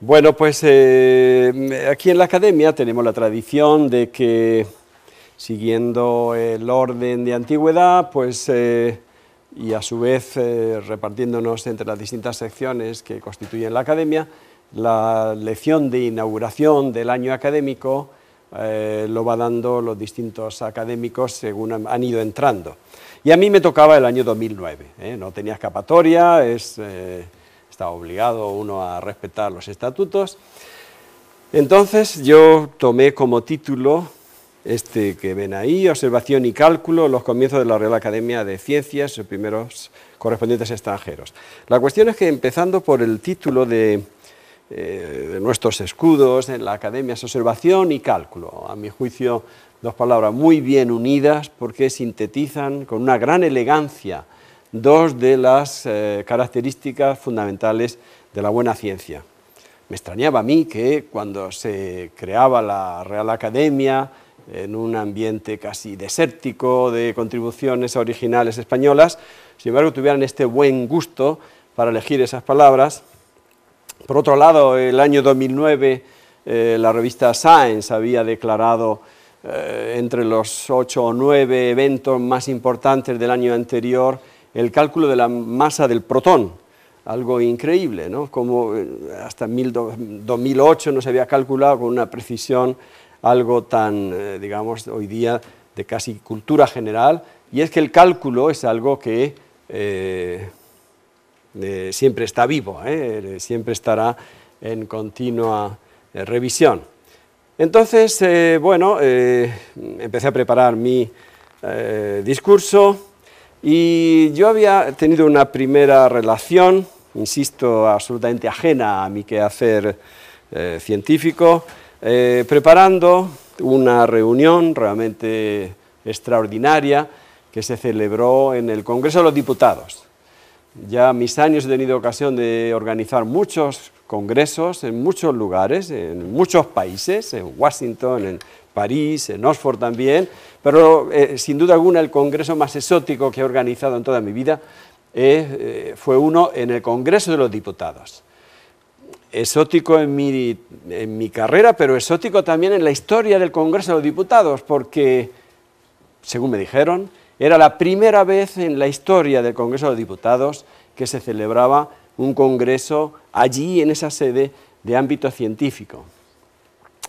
Bueno, pues eh, aquí en la academia tenemos la tradición de que, siguiendo el orden de antigüedad, pues, eh, y a su vez eh, repartiéndonos entre las distintas secciones que constituyen la academia, la lección de inauguración del año académico lo va dando los distintos académicos según han ido entrando. Y a mí me tocaba el año 2009, no tenía escapatoria, es está obligado uno a respetar los estatutos. Entonces yo tomé como título este que ven ahí, Observación y Cálculo, los comienzos de la Real Academia de Ciencias, los primeros correspondientes extranjeros. La cuestión es que empezando por el título de, eh, de nuestros escudos en la Academia, es Observación y Cálculo, a mi juicio dos palabras muy bien unidas porque sintetizan con una gran elegancia dos de las eh, características fundamentales de la buena ciencia. Me extrañaba a mí que cuando se creaba la Real Academia, en un ambiente casi desértico de contribuciones originales españolas, sin embargo tuvieran este buen gusto para elegir esas palabras. Por otro lado, el año 2009 eh, la revista Science había declarado eh, entre los ocho o nueve eventos más importantes del año anterior el cálculo de la masa del protón, algo increíble, ¿no? como eh, hasta 2008 no se había calculado con una precisión algo tan, eh, digamos, hoy día de casi cultura general, y es que el cálculo es algo que eh, siempre está vivo, siempre estará en continua revisión. Entonces, bueno, empecé a preparar mi discurso, y yo había tenido una primera relación, insisto, absolutamente ajena a mi quehacer eh, científico, eh, preparando una reunión realmente extraordinaria que se celebró en el Congreso de los Diputados. Ya mis años he tenido ocasión de organizar muchos congresos en muchos lugares, en muchos países, en Washington, en París, en Oxford también, pero eh, sin duda alguna el congreso más exótico que he organizado en toda mi vida eh, eh, fue uno en el Congreso de los Diputados. Exótico en mi, en mi carrera, pero exótico también en la historia del Congreso de los Diputados, porque, según me dijeron, era la primera vez en la historia del Congreso de los Diputados que se celebraba un congreso allí en esa sede de ámbito científico.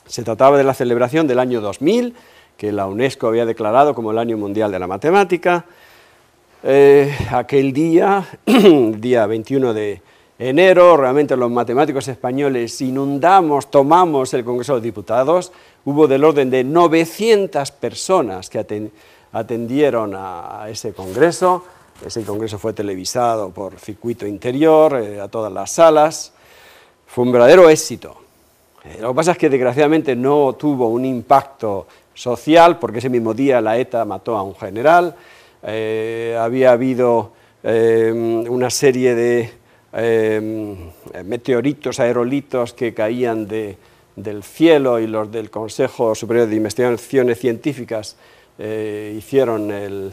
Se trataba de la celebración del año 2000, que la UNESCO había declarado como el Año Mundial de la Matemática. Eh, aquel día, día 21 de enero, realmente los matemáticos españoles inundamos, tomamos el Congreso de Diputados, hubo del orden de 900 personas que atendieron a ese Congreso, ese Congreso fue televisado por circuito interior, eh, a todas las salas, fue un verdadero éxito. Eh, lo que pasa es que desgraciadamente no tuvo un impacto social, porque ese mismo día la ETA mató a un general, eh, había habido eh, una serie de meteoritos, aerolitos que caían del cielo y los del Consejo Superior de Investigaciones Científicas hicieron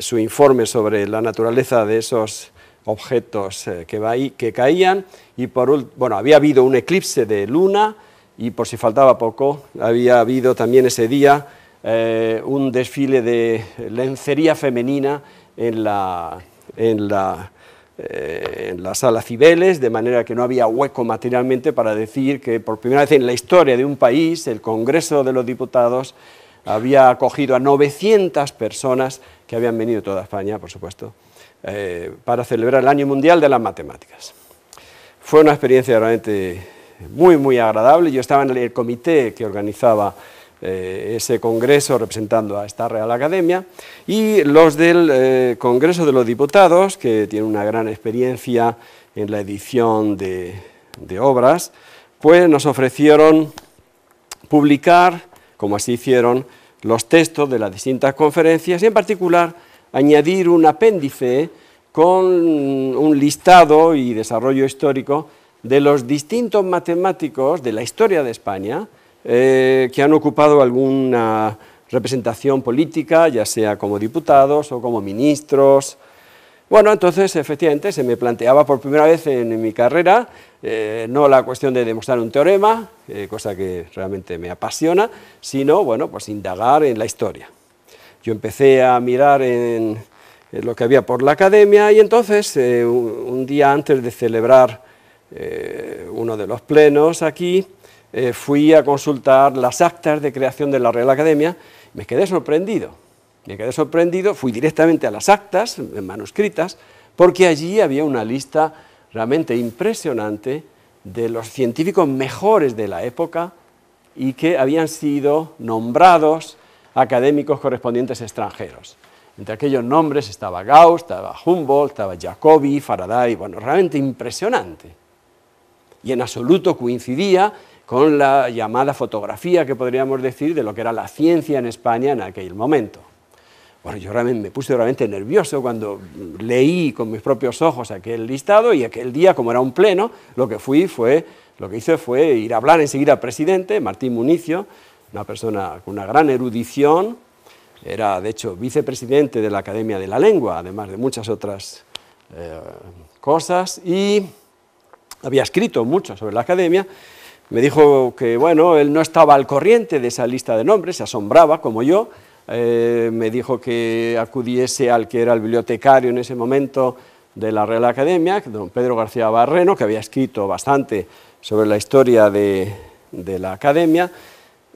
su informe sobre la naturaleza de esos objetos eh, que, caían y por, bueno, había habido un eclipse de luna y por si faltaba poco, había habido también ese día eh, un desfile de lencería femenina en la, en eh, en la sala Cibeles, de manera que no había hueco materialmente para decir que por primera vez en la historia de un país, el Congreso de los Diputados había acogido a 900 personas que habían venido de toda España, por supuesto, eh, para celebrar el Año Mundial de las Matemáticas. Fue una experiencia realmente muy, muy agradable. Yo estaba en el comité que organizaba eh, ese congreso representando a esta Real Academia y los del eh, Congreso de los Diputados, que tiene una gran experiencia en la edición de obras, pues nos ofrecieron publicar, como así hicieron, los textos de las distintas conferencias y en particular añadir un apéndice con un listado y desarrollo histórico de los distintos matemáticos de la historia de España eh, que han ocupado alguna representación política, ya sea como diputados o como ministros. Bueno, entonces efectivamente se me planteaba por primera vez en, mi carrera eh, no la cuestión de demostrar un teorema, eh, cosa que realmente me apasiona, sino bueno, pues indagar en la historia. Yo empecé a mirar en, lo que había por la academia y entonces, eh, un día antes de celebrar eh, uno de los plenos aquí, eh, fui a consultar las actas de creación de la Real Academia, me quedé sorprendido, me quedé sorprendido, fui directamente a las actas manuscritas, porque allí había una lista realmente impresionante de los científicos mejores de la época y que habían sido nombrados académicos correspondientes extranjeros. Entre aquellos nombres estaba Gauss, estaba Humboldt, estaba Jacobi, Faraday, bueno, realmente impresionante. Y en absoluto coincidía con la llamada fotografía que podríamos decir de lo que era la ciencia en España en aquel momento. Bueno, yo realmente me puse realmente nervioso cuando leí con mis propios ojos aquel listado y aquel día, como era un pleno, lo que fui fue, lo que hice fue ir a hablar enseguida al presidente, Martín Municio, una persona con una gran erudición, era de hecho vicepresidente de la Academia de la Lengua, además de muchas otras eh, cosas, y había escrito mucho sobre la Academia, me dijo que, bueno, él no estaba al corriente de esa lista de nombres, se asombraba como yo, eh, me dijo que acudiese al que era el bibliotecario en ese momento de la Real Academia, don Pedro García Barreno, que había escrito bastante sobre la historia de la Academia,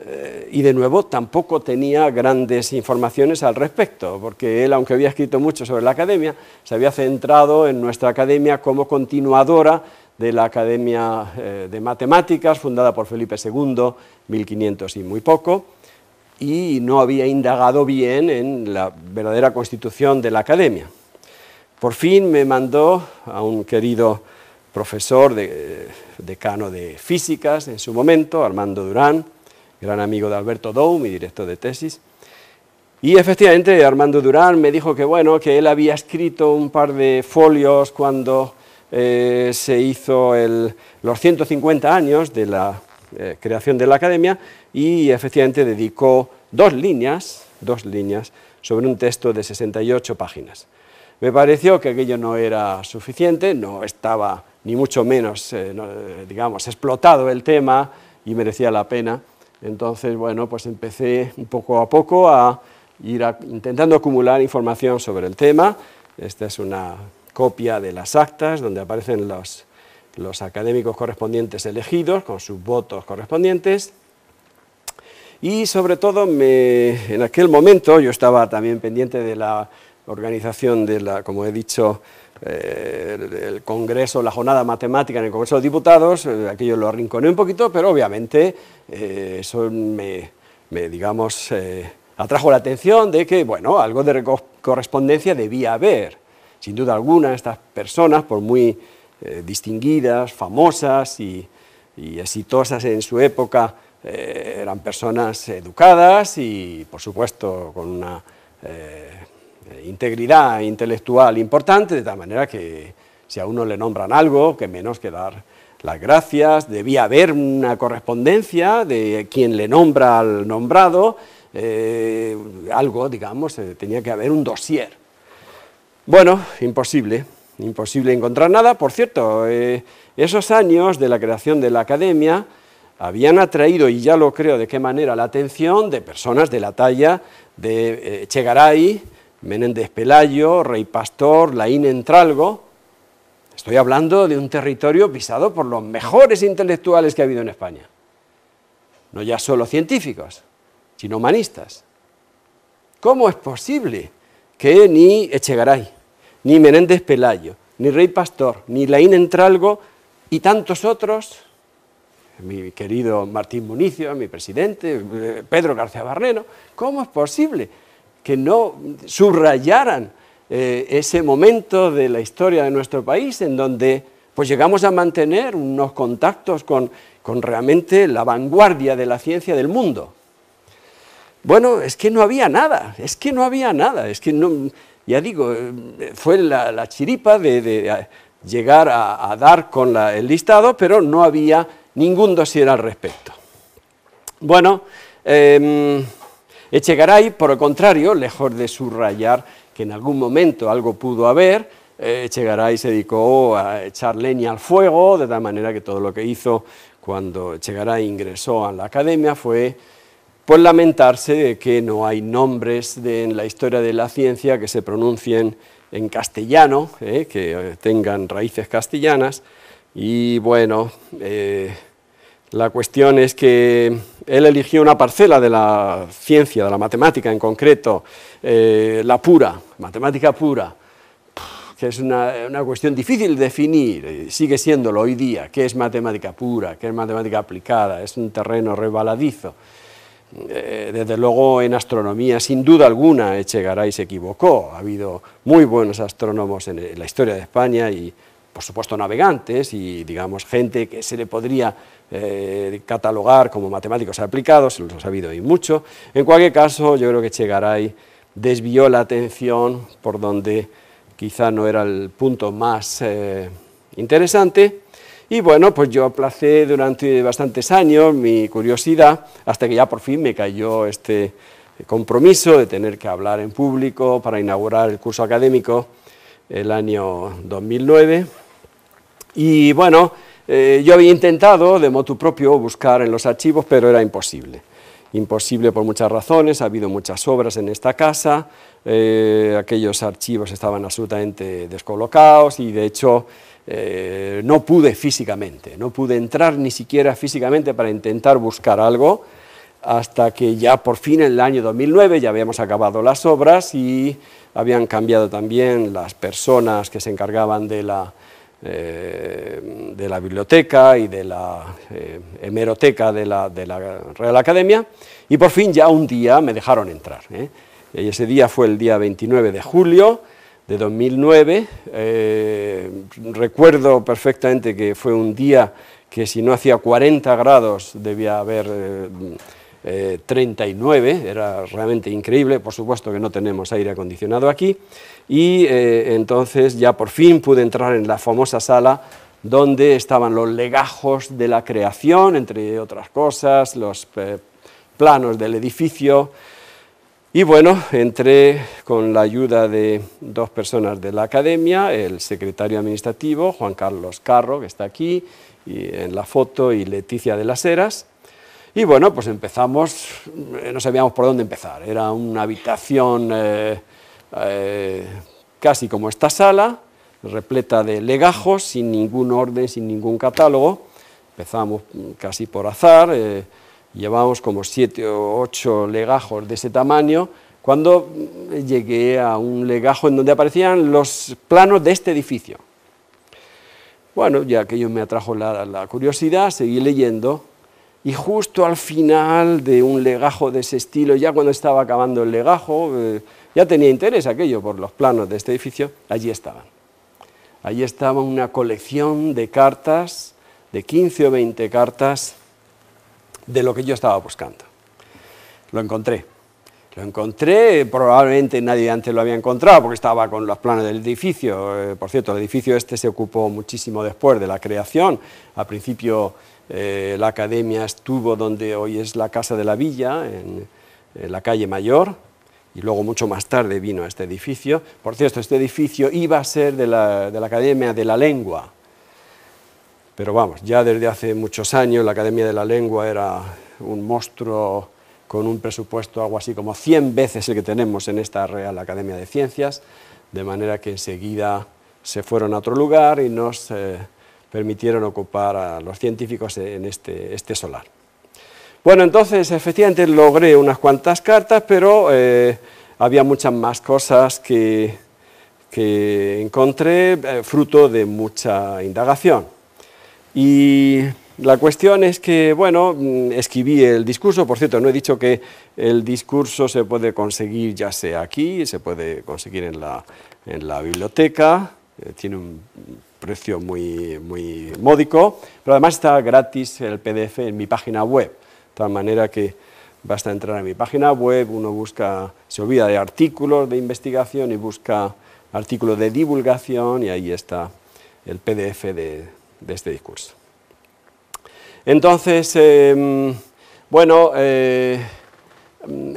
eh, y de nuevo tampoco tenía grandes informaciones al respecto, porque él, aunque había escrito mucho sobre la academia, se había centrado en nuestra academia como continuadora de la Academia eh, de Matemáticas, fundada por Felipe II, 1500 y muy poco, y no había indagado bien en la verdadera constitución de la academia. Por fin me mandó a un querido profesor, eh, decano de físicas en su momento, Armando Durán, gran amigo de Alberto Dou, y director de tesis. Y efectivamente Armando Durán me dijo que bueno, que él había escrito un par de folios cuando eh, se hizo los 150 años de la eh, creación de la academia y efectivamente dedicó dos líneas, dos líneas sobre un texto de 68 páginas. Me pareció que aquello no era suficiente, no estaba ni mucho menos, eh, digamos, explotado el tema y merecía la pena. Entonces, bueno, pues empecé un poco a poco a ir intentando acumular información sobre el tema. Esta es una copia de las actas donde aparecen los, los académicos correspondientes elegidos con sus votos correspondientes. Y sobre todo, en aquel momento yo estaba también pendiente de la organización de la, como he dicho, eh, el, Congreso, la jornada matemática en el Congreso de Diputados, eh, aquello lo arrinconé un poquito, pero obviamente eh, eso me, digamos, atrajo la atención de que, bueno, algo de correspondencia debía haber. Sin duda alguna, estas personas, por muy distinguidas, famosas y, exitosas en su época, eran personas educadas y, por supuesto, con una eh, integridad intelectual importante, de tal manera que si a uno le nombran algo, que menos que dar las gracias, debía haber una correspondencia de quien le nombra al nombrado, eh, algo, digamos, eh, tenía que haber un dossier. Bueno, imposible, imposible encontrar nada. Por cierto, esos años de la creación de la academia habían atraído, y ya lo creo de qué manera, la atención de personas de la talla de Chegaray, Menéndez Pelayo, Rey Pastor, Laín Entralgo. Estoy hablando de un territorio pisado por los mejores intelectuales que ha habido en España. No ya solo científicos, sino humanistas. ¿Cómo es posible que ni Echegaray, ni Menéndez Pelayo, ni Rey Pastor, ni Laín Entralgo y tantos otros, mi querido Martín Municio, mi presidente, eh, Pedro García Barreno, ¿cómo es posible que no subrayaran eh, ese momento de la historia de nuestro país en donde pues llegamos a mantener unos contactos con, realmente la vanguardia de la ciencia del mundo. Bueno, es que no había nada, es que no había nada, es que no, ya digo, eh, fue la, chiripa de, llegar a, dar con el listado, pero no había ningún dossier al respecto. Bueno, em, Echegaray, por el contrario, lejos de subrayar que en algún momento algo pudo haber, eh, Echegaray se dedicó a echar leña al fuego, de tal manera que todo lo que hizo cuando Echegaray ingresó a la academia fue pues lamentarse de que no hay nombres en la historia de la ciencia que se pronuncien en castellano, eh, que tengan raíces castellanas, y bueno, eh, la cuestión es que él eligió una parcela de la ciencia, de la matemática en concreto, eh, la pura, matemática pura, que es una, cuestión difícil de definir, eh, sigue siéndolo hoy día, qué es matemática pura, qué es matemática aplicada, es un terreno rebaladizo. Eh, desde luego en astronomía, sin duda alguna, Echegaray se equivocó, ha habido muy buenos astrónomos en la historia de España y por supuesto, navegantes y, digamos, gente que se le podría eh, catalogar como matemáticos aplicados, se los ha sabido y mucho. En cualquier caso, yo creo que Chegaray desvió la atención por donde quizá no era el punto más eh, interesante. Y bueno, pues yo aplacé durante bastantes años mi curiosidad hasta que ya por fin me cayó este compromiso de tener que hablar en público para inaugurar el curso académico el año 2009. Y bueno, eh, yo había intentado de motu propio buscar en los archivos, pero era imposible. Imposible por muchas razones, ha habido muchas obras en esta casa, eh, aquellos archivos estaban absolutamente descolocados y de hecho eh, no pude físicamente, no pude entrar ni siquiera físicamente para intentar buscar algo hasta que ya por fin en el año 2009 ya habíamos acabado las obras y habían cambiado también las personas que se encargaban de la, eh, de la biblioteca y de la eh, hemeroteca de la, de la, Real Academia y por fin ya un día me dejaron entrar. ¿eh? ese día fue el día 29 de julio de 2009. recuerdo perfectamente que fue un día que si no hacía 40 grados debía haber 39, eh, era realmente increíble, por supuesto que no tenemos aire acondicionado aquí, y eh, entonces ya por fin pude entrar en la famosa sala donde estaban los legajos de la creación, entre otras cosas, los eh, planos del edificio, y bueno, entré con la ayuda de dos personas de la academia, el secretario administrativo, Juan Carlos Carro, que está aquí y en la foto, y Leticia de las Heras, y bueno, pues empezamos, eh, no sabíamos por dónde empezar. Era una habitación eh, eh, casi como esta sala, repleta de legajos, sin ningún orden, sin ningún catálogo. Empezamos casi por azar, eh, llevamos como siete o ocho legajos de ese tamaño, cuando llegué a un legajo en donde aparecían los planos de este edificio. Bueno, ya que ello me atrajo la curiosidad, seguí leyendo y justo al final de un legajo de ese estilo, ya cuando estaba acabando el legajo, eh, ya tenía interés aquello por los planos de este edificio, allí estaban. Allí estaba una colección de cartas, de 15 o 20 cartas, de lo que yo estaba buscando. Lo encontré. Lo encontré, probablemente nadie antes lo había encontrado porque estaba con los planos del edificio. Eh, por cierto, el edificio este se ocupó muchísimo después de la creación. a principio eh, la academia estuvo donde hoy es la Casa de la Villa, en, la calle Mayor, y luego mucho más tarde vino a este edificio. Por cierto, este edificio iba a ser de la, Academia de la Lengua, pero vamos, ya desde hace muchos años la Academia de la Lengua era un monstruo con un presupuesto algo así como 100 veces el que tenemos en esta Real Academia de Ciencias, de manera que enseguida se fueron a otro lugar y nos... Eh, permitieron ocupar a los científicos en este, este solar. Bueno, entonces efectivamente logré unas cuantas cartas, pero eh, había muchas más cosas que, encontré eh, fruto de mucha indagación. Y la cuestión es que, bueno, mm, escribí el discurso, por cierto, no he dicho que el discurso se puede conseguir ya sea aquí, se puede conseguir en la, biblioteca, eh, tiene un precio muy, muy módico, pero además está gratis el PDF en mi página web, de tal manera que basta entrar a mi página web, uno busca, se olvida de artículos de investigación y busca artículos de divulgación y ahí está el PDF de, este discurso. Entonces, em, bueno, eh,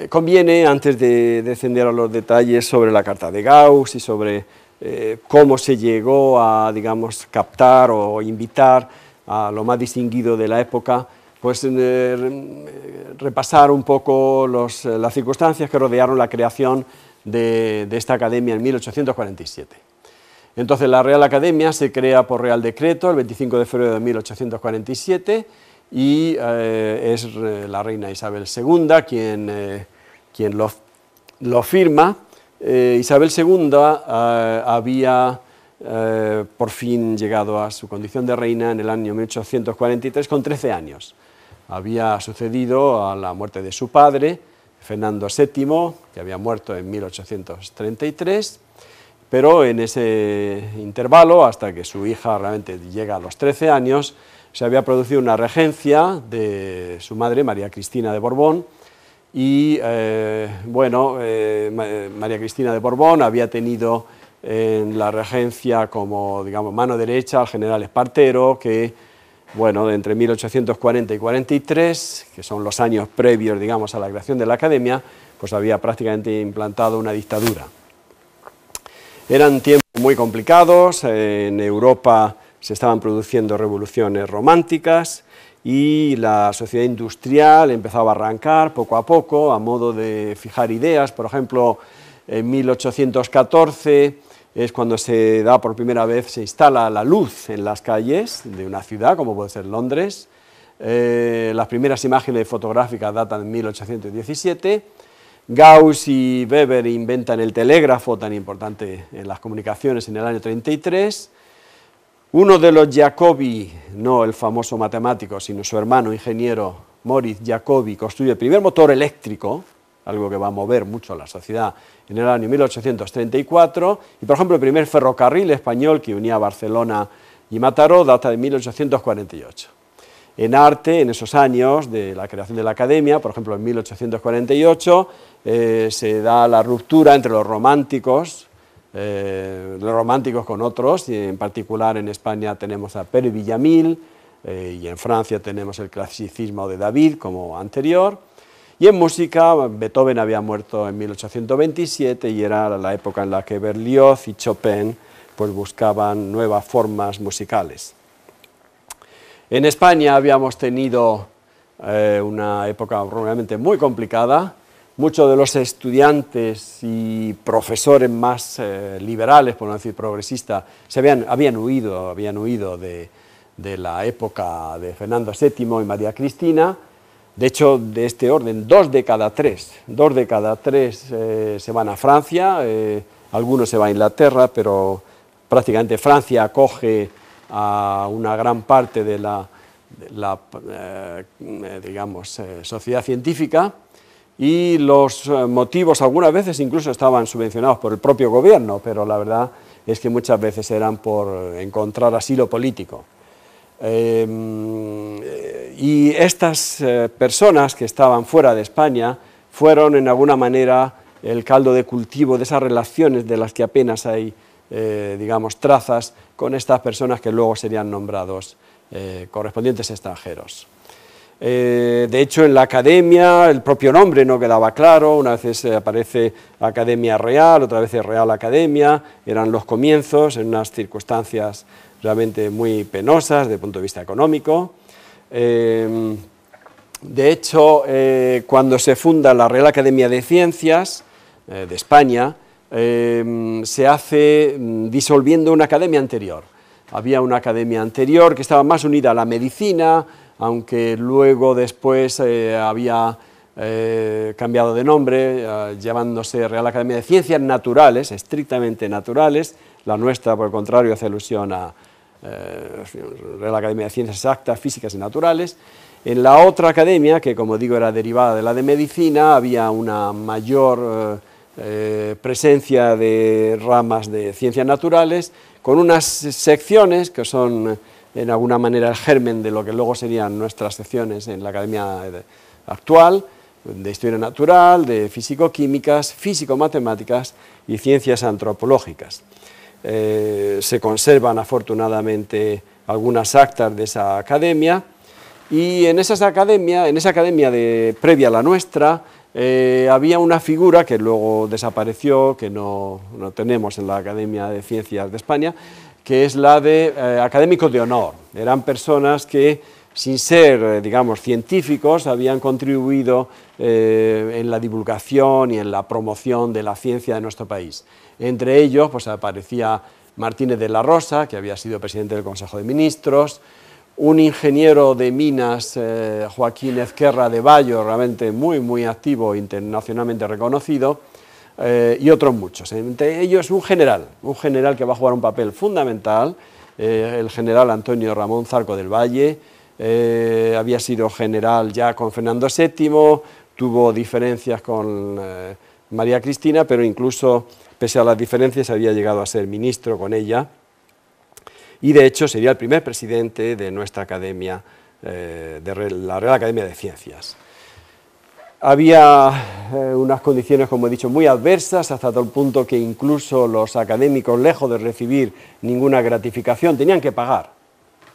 conviene, antes de descender a los detalles sobre la carta de Gauss y sobre eh, cómo se llegó a, digamos, captar o invitar a lo más distinguido de la época, pues eh, repasar un poco eh, las circunstancias que rodearon la creación de, esta academia en 1847. Entonces la Real Academia se crea por Real Decreto el 25 de febrero de 1847 y es la reina Isabel II quien, lo, firma eh, Isabel II eh, había eh, por fin llegado a su condición de reina en el año 1843 con 13 años. Había sucedido a la muerte de su padre, Fernando VII, que había muerto en 1833, pero en ese intervalo, hasta que su hija realmente llega a los 13 años, se había producido una regencia de su madre, María Cristina de Borbón, y eh, bueno, eh, eh, María Cristina de Borbón había tenido en la regencia como digamos mano derecha al general Espartero, que bueno, de entre 1840 y 43, que son los años previos digamos a la creación de la academia, pues había prácticamente implantado una dictadura. Eran tiempos muy complicados, en Europa se estaban produciendo revoluciones románticas, y la sociedad industrial empezaba a arrancar poco a poco, a modo de fijar ideas. Por ejemplo, en 1814 es cuando se da por primera vez, se instala la luz en las calles de una ciudad, como puede ser Londres. Eh, las primeras imágenes fotográficas datan de 1817. Gauss y Weber inventan el telégrafo, tan importante en las comunicaciones, en el año 33. Uno de los Jacobi, no el famoso matemático, sino su hermano ingeniero Moritz Jacobi, construye el primer motor eléctrico, algo que va a mover mucho a la sociedad, en el año 1834. Y por ejemplo, el primer ferrocarril español que unía Barcelona y Mataró data de 1848. En arte, en esos años de la creación de la academia, por ejemplo en 1848, eh, se da la ruptura entre los románticos, los eh, románticos con otros, y en particular en España tenemos a Pérez Villamil, eh, y en Francia tenemos el clasicismo de David como anterior, y en música Beethoven había muerto en 1827 y era la época en la que Berlioz y Chopin pues, buscaban nuevas formas musicales. En España habíamos tenido eh, una época realmente muy complicada, muchos de los estudiantes y profesores más eh, liberales, por no decir progresistas, se habían, huido, de, la época de Fernando VII y María Cristina. De hecho, de este orden, dos de cada tres, dos de cada tres eh, se van a Francia, eh, algunos se van a Inglaterra, pero prácticamente Francia acoge a una gran parte de la, la digamos, sociedad científica y los eh, motivos algunas veces incluso estaban subvencionados por el propio gobierno, pero la verdad es que muchas veces eran por encontrar asilo político. Em, eh, y estas eh, personas que estaban fuera de España fueron en alguna manera el caldo de cultivo de esas relaciones de las que apenas hay, digamos, trazas con estas personas que luego serían nombrados correspondientes extranjeros. Eh, de hecho, en la academia el propio nombre no quedaba claro, una vez aparece Academia Real, otra vez Real Academia, eran los comienzos en unas circunstancias realmente muy penosas desde el punto de vista económico. Eh, de hecho, eh, cuando se funda la Real Academia de Ciencias de España, se hace mm, disolviendo una academia anterior. Había una academia anterior que estaba más unida a la medicina, aunque luego después eh, había eh, cambiado de nombre, eh, llevándose Real Academia de Ciencias Naturales, estrictamente naturales, la nuestra, por el contrario, hace alusión a Real Academia de Ciencias Exactas, Físicas y Naturales. En la otra academia, que como digo era derivada de la de Medicina, había una mayor presencia de ramas de ciencias naturales, con unas secciones que son en alguna manera el germen de lo que luego serían nuestras secciones en la academia actual, de historia natural, de físico-químicas, físico-matemáticas y ciencias antropológicas. Eh, se conservan afortunadamente algunas actas de esa academia y en, esas academia, en esa academia de, previa a la nuestra eh, había una figura que luego desapareció, que no, no tenemos en la Academia de Ciencias de España, que es la de eh, académicos de honor. Eran personas que, sin ser, eh, digamos, científicos, habían contribuido eh, en la divulgación y en la promoción de la ciencia de nuestro país. Entre ellos, pues aparecía Martínez de la Rosa, que había sido presidente del Consejo de Ministros, un ingeniero de minas, Joaquín Ezquerra de Bayo, realmente muy, muy activo, internacionalmente reconocido, eh, y otros muchos. Entre ellos un general, un general que va a jugar un papel fundamental, eh, el general Antonio Ramón Zarco del Valle, eh, había sido general ya con Fernando VII, tuvo diferencias con María Cristina, pero incluso pese a las diferencias había llegado a ser ministro con ella y de hecho sería el primer presidente de nuestra academia, de la Real Academia de Ciencias. Había eh, unas condiciones, como he dicho, muy adversas, hasta tal punto que incluso los académicos, lejos de recibir ninguna gratificación, tenían que pagar.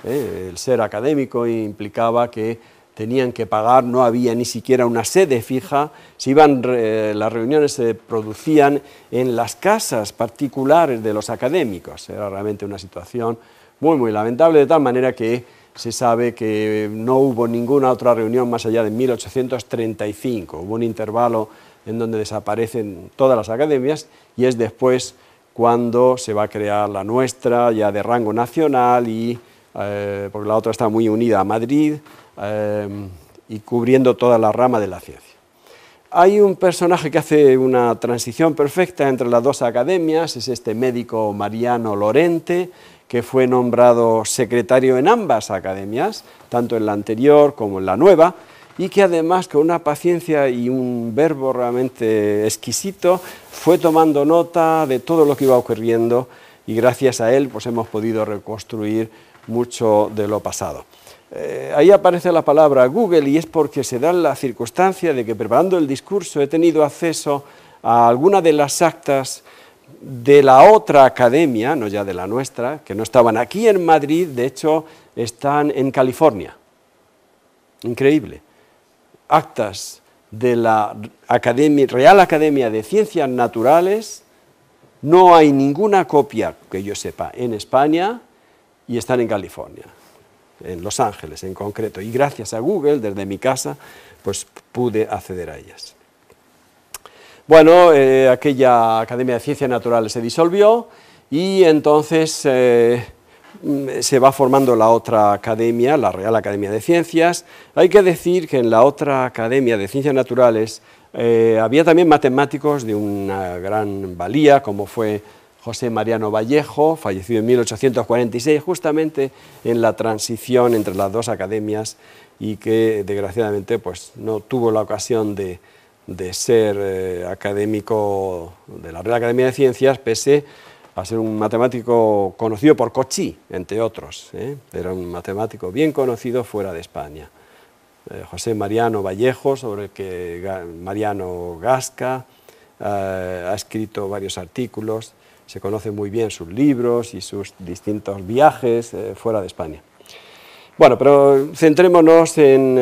Eh, el ser académico implicaba que tenían que pagar, no había ni siquiera una sede fija, iban, las reuniones se producían en las casas particulares de los académicos. Era realmente una situación muy, muy lamentable, de tal manera que se sabe que no hubo ninguna otra reunión más allá de 1835. Hubo un intervalo en donde desaparecen todas las academias y es después cuando se va a crear la nuestra ya de rango nacional y eh, porque la otra está muy unida a Madrid eh, y cubriendo toda la rama de la ciencia. Hay un personaje que hace una transición perfecta entre las dos academias, es este médico Mariano Lorente, que fue nombrado secretario en ambas academias, tanto en la anterior como en la nueva, y que además con una paciencia y un verbo realmente exquisito fue tomando nota de todo lo que iba ocurriendo y gracias a él pues hemos podido reconstruir mucho de lo pasado. Eh, ahí aparece la palabra Google y es porque se da la circunstancia de que preparando el discurso he tenido acceso a alguna de las actas de la otra academia, no ya de la nuestra, que no estaban aquí en Madrid, de hecho están en California. Increíble. Actas de la Real Academia de Ciencias Naturales, no hay ninguna copia que yo sepa en España y están en California, en Los Ángeles en concreto. Y gracias a Google, desde mi casa, pues pude acceder a ellas. Bueno, eh, aquella Academia de Ciencias Naturales se disolvió y entonces eh, mm, se va formando la otra academia, la Real Academia de Ciencias. Hay que decir que en la otra Academia de Ciencias Naturales eh, había también matemáticos de una gran valía, como fue José Mariano Vallejo, fallecido en 1846, justamente en la transición entre las dos academias y que desgraciadamente pues, no tuvo la ocasión de, de ser eh, académico de la Real Academia de Ciencias, pese a ser un matemático conocido por Cochí, entre otros. ¿eh? Era un matemático bien conocido fuera de España. Eh, José Mariano Vallejo, sobre el que Mariano Gasca ha escrito varios artículos, se conocen muy bien sus libros y sus distintos viajes fuera de España. Bueno, pero centrémonos en,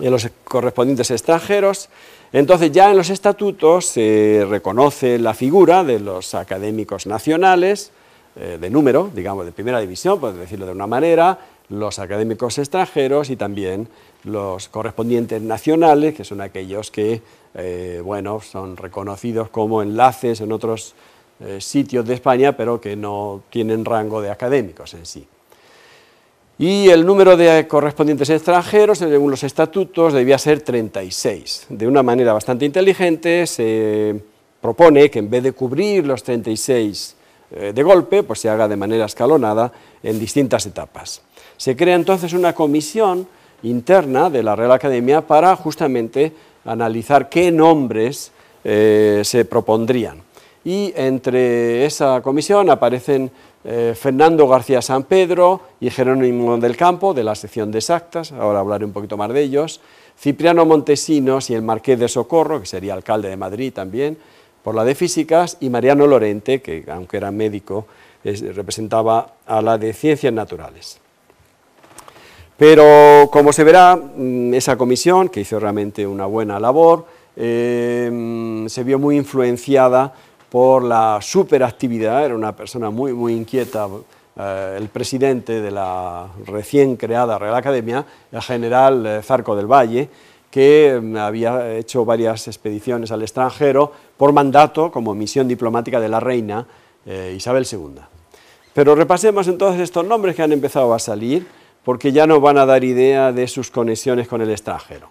en los correspondientes extranjeros. Entonces ya en los estatutos se reconoce la figura de los académicos nacionales, eh, de número, digamos, de primera división, por decirlo de una manera, los académicos extranjeros y también los correspondientes nacionales, que son aquellos que, eh, bueno, son reconocidos como enlaces en otros eh, sitios de España, pero que no tienen rango de académicos en sí. Y el número de correspondientes extranjeros, según los estatutos, debía ser 36. De una manera bastante inteligente, se propone que en vez de cubrir los 36 eh, de golpe, pues se haga de manera escalonada en distintas etapas. Se crea entonces una comisión interna de la Real Academia para justamente analizar qué nombres eh, se propondrían. Y entre esa comisión aparecen eh, Fernando García San Pedro y Jerónimo del Campo, de la sección de exactas, ahora hablaré un poquito más de ellos, Cipriano Montesinos y el Marqués de Socorro, que sería alcalde de Madrid también, por la de Físicas, y Mariano Lorente, que aunque era médico, representaba a la de Ciencias Naturales. Pero, como se verá, mm, esa comisión, que hizo realmente una buena labor, eh, mm, se vio muy influenciada por la superactividad, era una persona muy, muy inquieta, eh, el presidente de la recién creada Real Academia, el general eh, Zarco del Valle, que mm, había hecho varias expediciones al extranjero por mandato como misión diplomática de la reina eh, Isabel II. Pero repasemos entonces estos nombres que han empezado a salir, porque ya nos van a dar idea de sus conexiones con el extranjero.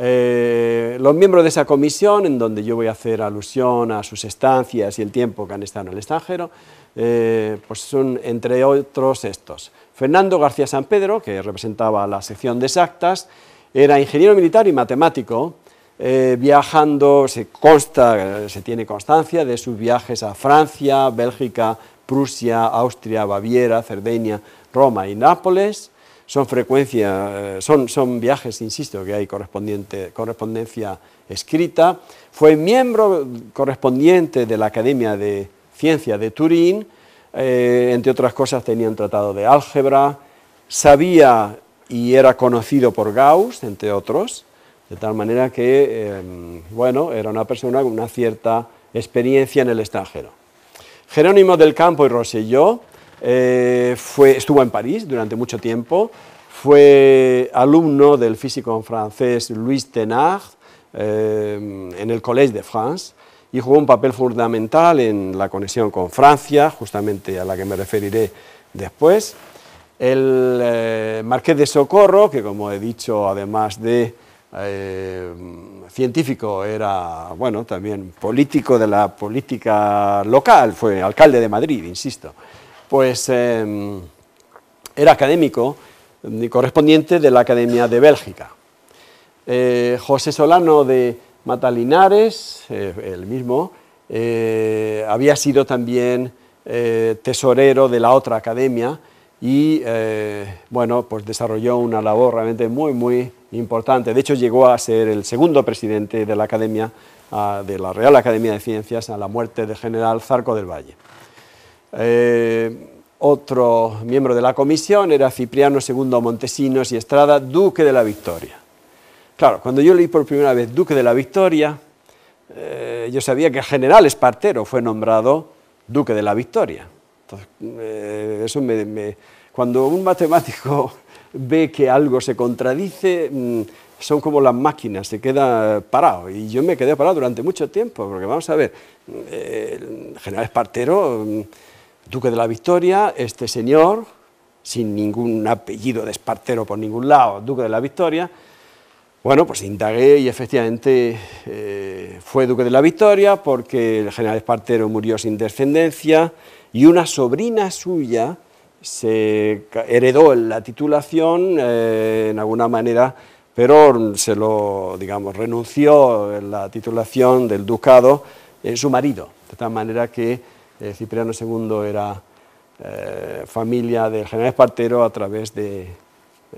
Eh, los miembros de esa comisión, en donde yo voy a hacer alusión a sus estancias y el tiempo que han estado en el extranjero, eh, pues son entre otros estos. Fernando García San Pedro, que representaba la sección de exactas, era ingeniero militar y matemático, eh, viajando, se consta, se tiene constancia de sus viajes a Francia, Bélgica, Prusia, Austria, Baviera, Cerdeña, Roma y Nápoles, son frecuencia, eh, son, viajes, insisto, que hay correspondiente, correspondencia escrita. Fue miembro correspondiente de la Academia de Ciencia de Turín, eh, entre otras cosas tenían tratado de álgebra, sabía y era conocido por Gauss, entre otros, de tal manera que, em, bueno, era una persona con una cierta experiencia en el extranjero. Jerónimo del Campo y Rosselló eh, estuvo en París durante mucho tiempo, fue alumno del físico francés Louis Tenard eh, en el Collège de France y jugó un papel fundamental en la conexión con Francia, justamente a la que me referiré después. El eh, marqués de Socorro, que como he dicho, además de científico, era bueno, también político de la política local, fue alcalde de Madrid, insisto pues em, era académico mm, correspondiente de la Academia de Bélgica. Eh, José Solano de Matalinares, eh, el mismo, eh, había sido también tesorero de la otra academia y, bueno, pues desarrolló una labor realmente muy, muy importante. De hecho, llegó a ser el segundo presidente de la Academia, ah, de la Real Academia de Ciencias, a la muerte del general Zarco del Valle. Eh, otro miembro de la comisión era Cipriano II Montesinos y Estrada, duque de la Victoria. Claro, cuando yo leí por primera vez duque de la Victoria, eh, yo sabía que el general Espartero fue nombrado duque de la Victoria. Entonces, eh, eso me, cuando un matemático ve que algo se contradice, mm, son como las máquinas, se queda parado. Y yo me quedé parado durante mucho tiempo, porque vamos a ver, el general Espartero mm, duque de la Victoria, este señor, sin ningún apellido de espartero por ningún lado, duque de la Victoria, bueno, pues indagué y efectivamente eh, fue duque de la Victoria porque el general Espartero murió sin descendencia y una sobrina suya se heredó la titulación eh, en alguna manera, pero se lo, digamos, renunció la titulación del ducado en su marido, de tal manera que eh, Cipriano II era eh, familia del general Espartero a través de,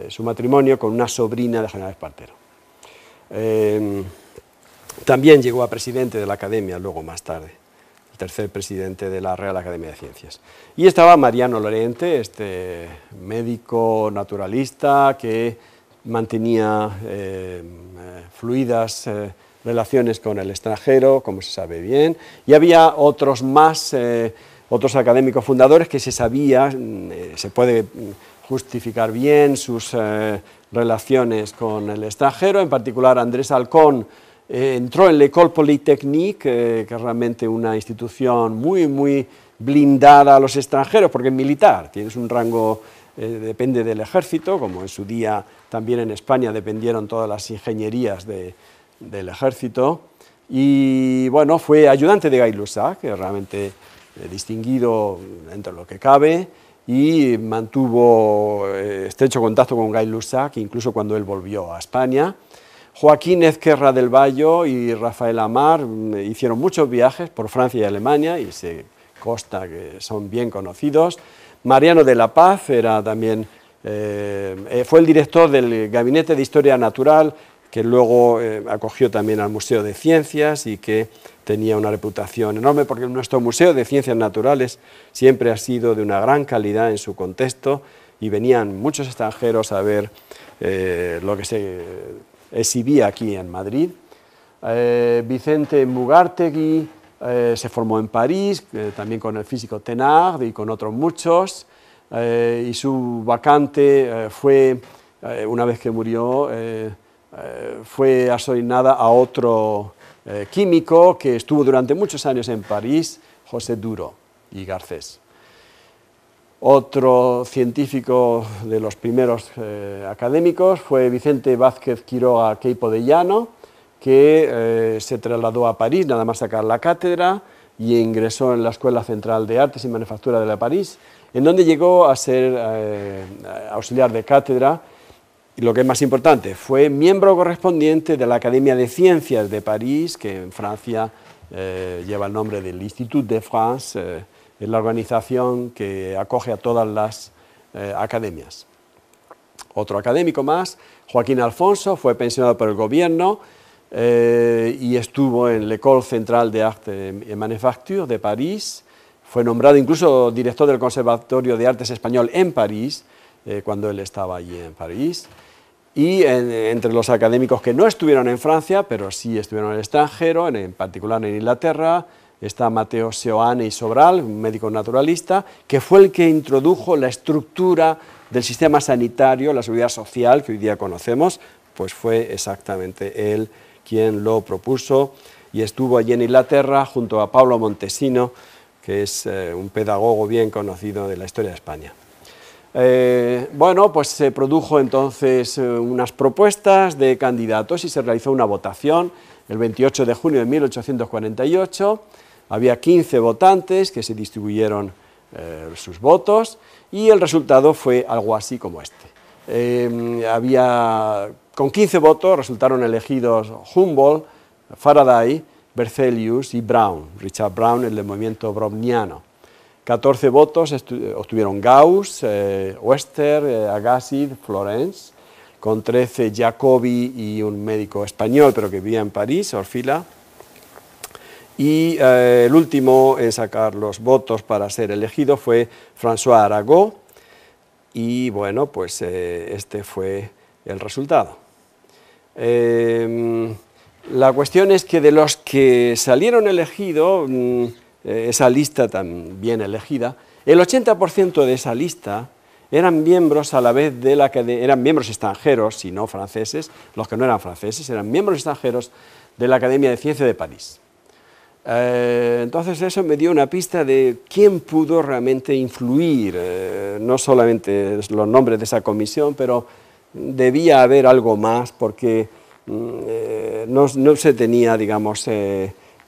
su matrimonio con una sobrina del general Espartero. Em, también llegó a presidente de la Academia luego más tarde, el tercer presidente de la Real Academia de Ciencias. Y estaba Mariano Lorente, este médico naturalista que mantenía em, eh, fluidas relaciones con el extranjero, como se sabe bien, y había otros más, eh, otros académicos fundadores que se sabía, mm, eh, se puede justificar bien sus eh, relaciones con el extranjero, en particular Andrés Alcón entró en l'École Polytechnique, que es realmente una institución muy, muy blindada a los extranjeros, porque es militar, tienes un rango depende del ejército, como en su día también en España dependieron todas las ingenierías de, del ejército y bueno, fue ayudante de Gail Lussac, realmente eh, distinguido dentro de lo que cabe y mantuvo eh, estrecho contacto con Guy Lussac incluso cuando él volvió a España. Joaquín Ezquerra del Valle y Rafael Amar mm, hicieron muchos viajes por Francia y Alemania y se consta que son bien conocidos. Mariano de la Paz era también, eh, fue el director del Gabinete de Historia Natural que luego eh, acogió también al Museo de Ciencias y que tenía una reputación enorme, porque nuestro Museo de Ciencias Naturales siempre ha sido de una gran calidad en su contexto y venían muchos extranjeros a ver eh, lo que se exhibía aquí en Madrid. Eh, Vicente Mugartegui se formó en París, también con el físico Tenard y con otros muchos, y su vacante fue, una vez que murió, eh, fue asoinada a otro eh, químico que estuvo durante muchos años en París, José Duro y Garcés. Otro científico de los primeros eh, académicos fue Vicente Vázquez Quiroga Queipo de Llano, que se trasladó a París nada más sacar la cátedra y ingresó en la Escuela Central de Artes y Manufactura de París, en donde llegó a ser auxiliar de cátedra y lo que es más importante, fue miembro correspondiente de la Academia de Ciencias de París, que en Francia eh, lleva el nombre del Institut de France, eh, es la organización que acoge a todas las eh, academias. Otro académico más, Joaquín Alfonso, fue pensionado por el gobierno y estuvo en l'École Centrale de Artes et Manufacture de París. Fue nombrado incluso director del Conservatorio de Artes Español en París, cuando él estaba allí en París y entre los académicos que no estuvieron en Francia, pero sí estuvieron en el extranjero, en, particular en Inglaterra, está Mateo Seoane y Sobral, un médico naturalista, que fue el que introdujo la estructura del sistema sanitario, la seguridad social que hoy día conocemos, pues fue exactamente él quien lo propuso y estuvo allí en Inglaterra junto a Pablo Montesino, que es eh, un pedagogo bien conocido de la historia de España. Eh, bueno, pues se produjo entonces eh, unas propuestas de candidatos y se realizó una votación el 28 de junio de 1848. Había 15 votantes que se distribuyeron eh, sus votos y el resultado fue algo así como este. Em, había, con 15 votos resultaron elegidos Humboldt, Faraday, Berzelius y Brown, Richard Brown, el del movimiento browniano. 14 votos obtuvieron Gauss, eh, Wester, eh, Agassiz, Florence, con 13 Jacobi y un médico español, pero que vivía en París, Orfila. Y eh, el último en sacar los votos para ser elegido fue François Arago. Y bueno, pues este fue el resultado. Em, la cuestión es que de los que salieron elegidos, mm, eh, esa lista tan bien elegida, el 80% de esa lista eran miembros a la vez de la que eran miembros extranjeros, si no franceses, los que no eran franceses, eran miembros extranjeros de la Academia de Ciencia de París. Eh, entonces eso me dio una pista de quién pudo realmente influir, eh, no solamente los nombres de esa comisión, pero debía haber algo más porque mm, no, no, se tenía, digamos,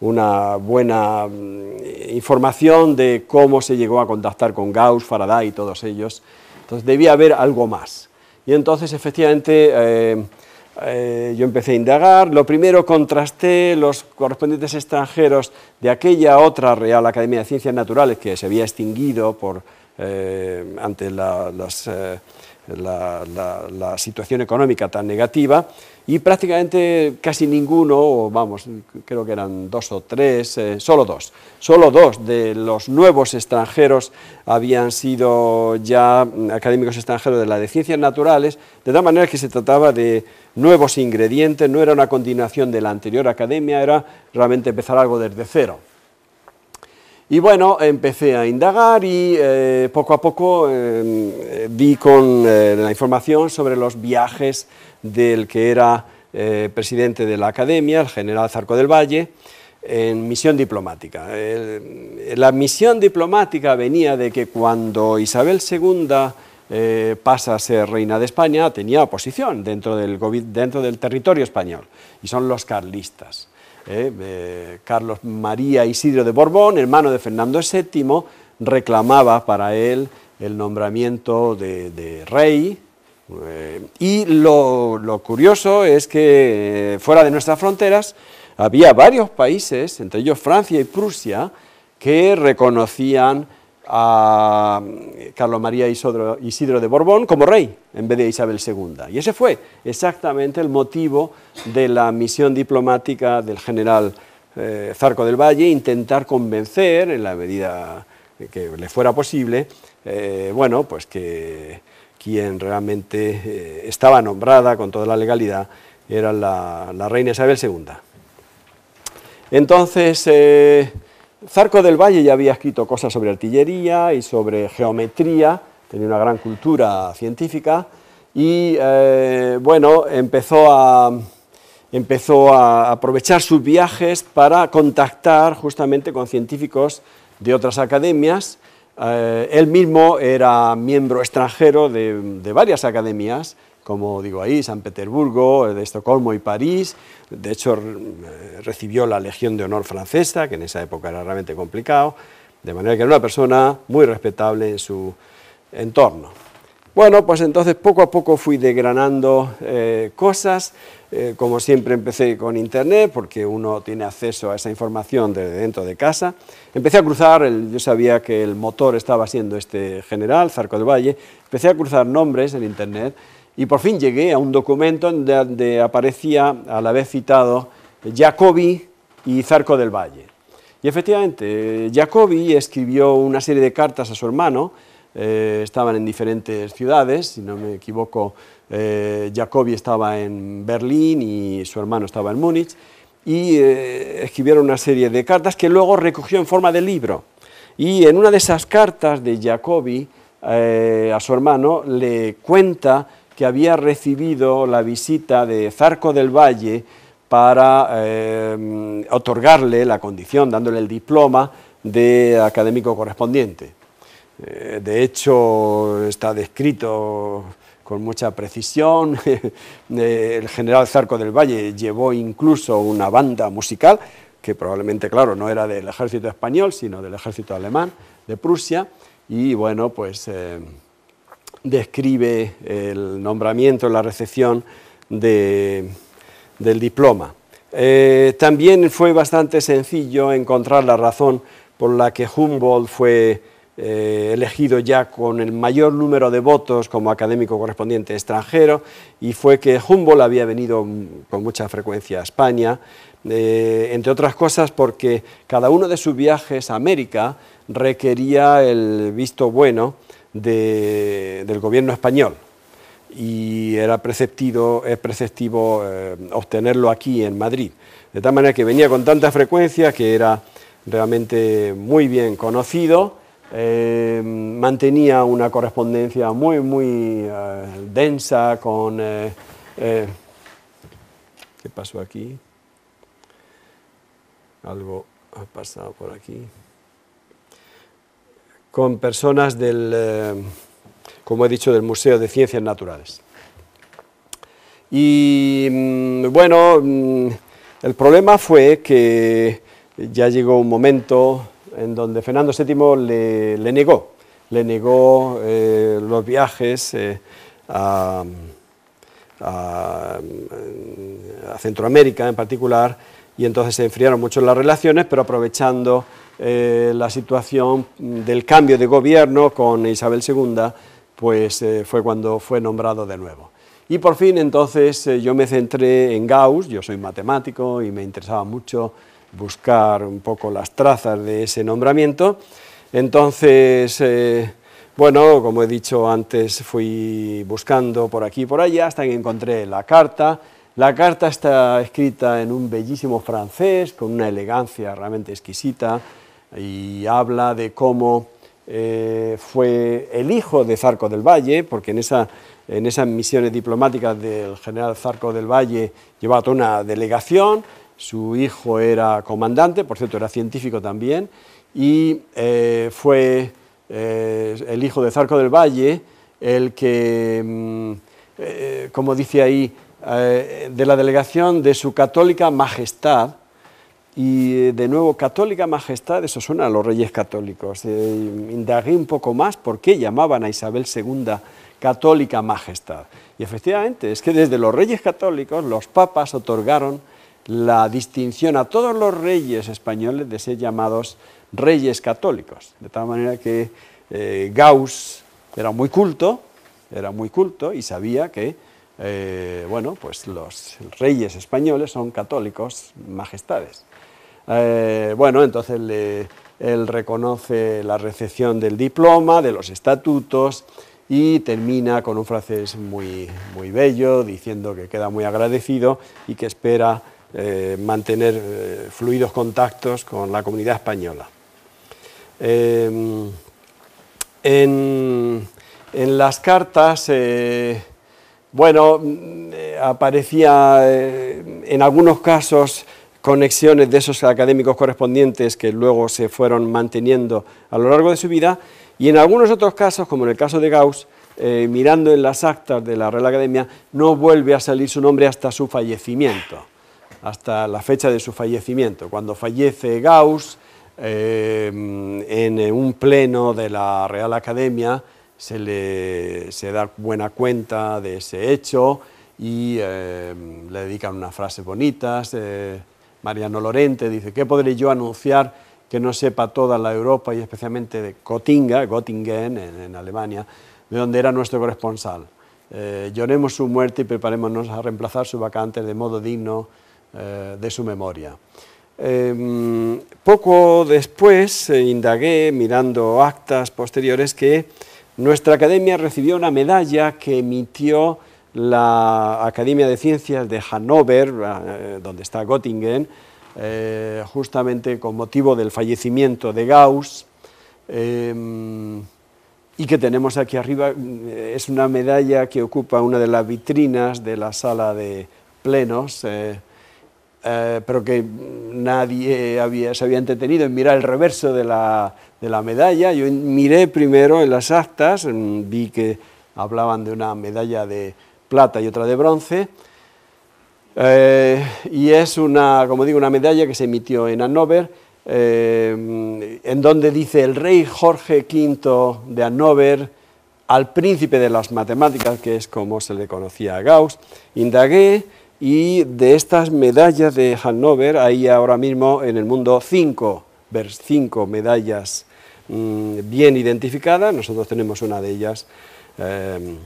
una buena mm, información de cómo se llegó a contactar con Gauss, Faraday y todos ellos. Entonces debía haber algo más. Y entonces efectivamente eh, eh, yo empecé a indagar. Lo primero contrasté los correspondientes extranjeros de aquella otra Real Academia de Ciencias Naturales que se había extinguido por, eh, ante las la, situación económica tan negativa y prácticamente casi ninguno, vamos, creo que eran dos o tres, eh, solo dos, solo dos de los nuevos extranjeros habían sido ya académicos extranjeros de la de ciencias naturales, de tal manera que se trataba de nuevos ingredientes, no era una continuación de la anterior academia, era realmente empezar algo desde cero. Y bueno, empecé a indagar y eh, poco a poco eh, vi con eh, la información sobre los viajes del que era presidente de la academia, el general Zarco del Valle, en misión diplomática. la misión diplomática venía de que cuando Isabel II pasa a ser reina de España, tenía oposición dentro del, dentro del territorio español, y son los carlistas. Eh, eh, Carlos María Isidro de Borbón, hermano de Fernando VII, reclamaba para él el nombramiento de, rey. Eh, y lo, curioso es que fuera de nuestras fronteras había varios países, entre ellos Francia y Prusia, que reconocían a Carlos María Isidro, de Borbón como rey en vez de Isabel II. Y ese fue exactamente el motivo de la misión diplomática del general eh, Zarco del Valle, intentar convencer, en la medida que le fuera posible, eh, bueno, pues que quien realmente eh, estaba nombrada con toda la legalidad era la, la reina Isabel II. Entonces, Zarco del Valle ya había escrito cosas sobre artillería y sobre geometría, tenía una gran cultura científica y eh, bueno, empezó a, aprovechar sus viajes para contactar justamente con científicos de otras academias. Eh, él mismo era miembro extranjero de varias academias como digo ahí, San Petersburgo, eh, Estocolmo y París. De hecho, eh, recibió la Legión de Honor francesa, que en esa época era realmente complicado, de manera que era una persona muy respetable en su entorno. Bueno, pues entonces poco a poco fui degranando eh, cosas, como siempre empecé con Internet, porque uno tiene acceso a esa información desde dentro de casa. Empecé a cruzar, yo sabía que el motor estaba siendo este general, Zarco del Valle, empecé a cruzar nombres en Internet y por fin llegué a un documento donde aparecía a la vez citado Jacobi y Zarco del Valle. Y efectivamente, Jacobi escribió una serie de cartas a su hermano, eh, estaban en diferentes ciudades, si no me equivoco, eh, Jacobi estaba en Berlín y su hermano estaba en Múnich, y eh, escribieron una serie de cartas que luego recogió en forma de libro. Y en una de esas cartas de Jacobi a su hermano le cuenta que había recibido la visita de Zarco del Valle para eh, otorgarle la condición, dándole el diploma de académico correspondiente. Eh, de hecho, está descrito con mucha precisión. Eh, el general Zarco del Valle llevó incluso una banda musical, que probablemente, claro, no era del ejército español, sino del ejército alemán, de Prusia, y bueno, pues describe el nombramiento, la recepción del diploma. Eh, también fue bastante sencillo encontrar la razón por la que Humboldt fue eh, elegido ya con el mayor número de votos como académico correspondiente extranjero y fue que Humboldt había venido con mucha frecuencia a España, eh, entre otras cosas porque cada uno de sus viajes a América requería el visto bueno del gobierno español y era preceptivo, preceptivo eh, obtenerlo aquí en Madrid. De tal manera que venía con tanta frecuencia que era realmente muy bien conocido, eh, mantenía una correspondencia muy, muy eh, densa con... ¿Qué pasó aquí? Algo ha pasado por aquí con personas del, eh, como he dicho, del Museo de Ciencias Naturales. Y mm, bueno, mm, el problema fue que ya llegó un momento en donde Fernando VII le, negó, le negó eh, los viajes eh, a, a Centroamérica en particular, y entonces se enfriaron mucho las relaciones, pero aprovechando eh, la situación del cambio de gobierno con Isabel II, pues eh, fue cuando fue nombrado de nuevo. Y por fin entonces eh, yo me centré en Gauss, yo soy matemático y me interesaba mucho buscar un poco las trazas de ese nombramiento. Entonces, bueno, como he dicho antes, fui buscando por aquí y por allá hasta que encontré la carta, la carta está escrita en un bellísimo francés, con una elegancia realmente exquisita, y habla de cómo eh, fue el hijo de Zarco del Valle, porque en, esas misiones diplomáticas del general Zarco del Valle llevaba toda una delegación, su hijo era comandante, por cierto era científico también, y eh, fue eh, el hijo de Zarco del Valle el que, mm, como dice ahí, de la delegación de su católica majestad, y eh, de nuevo, católica majestad, eso suena a los reyes católicos. Eh, indagué un poco más por qué llamaban a Isabel II católica majestad. Y efectivamente, es que desde los reyes católicos los papas otorgaron la distinción a todos los reyes españoles de ser llamados reyes católicos. De tal manera que eh, Gauss era muy culto, era muy culto y sabía que bueno, pues los reyes españoles son católicos majestades. Eh, bueno, entonces él reconoce la recepción del diploma, de los estatutos y termina con un francés muy, muy bello, diciendo que queda muy agradecido y que espera eh, mantener eh, fluidos contactos con la comunidad española. Em, en, las cartas, bueno, mm, aparecía en algunos casos conexiones de esos académicos correspondientes que luego se fueron manteniendo a lo largo de su vida, y en algunos otros casos, como en el caso de Gauss, eh, mirando en las actas de la Real Academia, no vuelve a salir su nombre hasta su fallecimiento, hasta la fecha de su fallecimiento. Cuando fallece Gauss, eh, en un pleno de la Real Academia se le da buena cuenta de ese hecho y eh, le dedican unas frases bonitas. Mariano Lorente dice, ¿qué podré yo anunciar que no sepa toda la Europa y especialmente de Gotinga, Göttingen, en, Alemania, de donde era nuestro corresponsal? Eh, lloremos su muerte y preparémonos a reemplazar su vacante de modo digno eh, de su memoria. Em, poco después eh, indagué, mirando actas posteriores, que nuestra academia recibió una medalla que emitió la Academia de Ciencias de Hannover, eh, donde está Göttingen, eh, justamente con motivo del fallecimiento de Gauss, em, y que tenemos aquí arriba, eh, es una medalla que ocupa una de las vitrinas de la sala de plenos, pero que nadie había, se había entretenido en mirar el reverso de la, de la medalla. Yo miré primero en las actas, mm, vi que hablaban de una medalla de plata y otra de bronce. Eh, y es una, como digo, una medalla que se emitió en Hannover, eh, en donde dice el rey Jorge V de Hannover al príncipe de las matemáticas, que es como se le conocía a Gauss, indagué y de estas medallas de Hannover hay ahora mismo en el mundo cinco, cinco medallas mm, bien identificadas, nosotros tenemos una de ellas. Eh,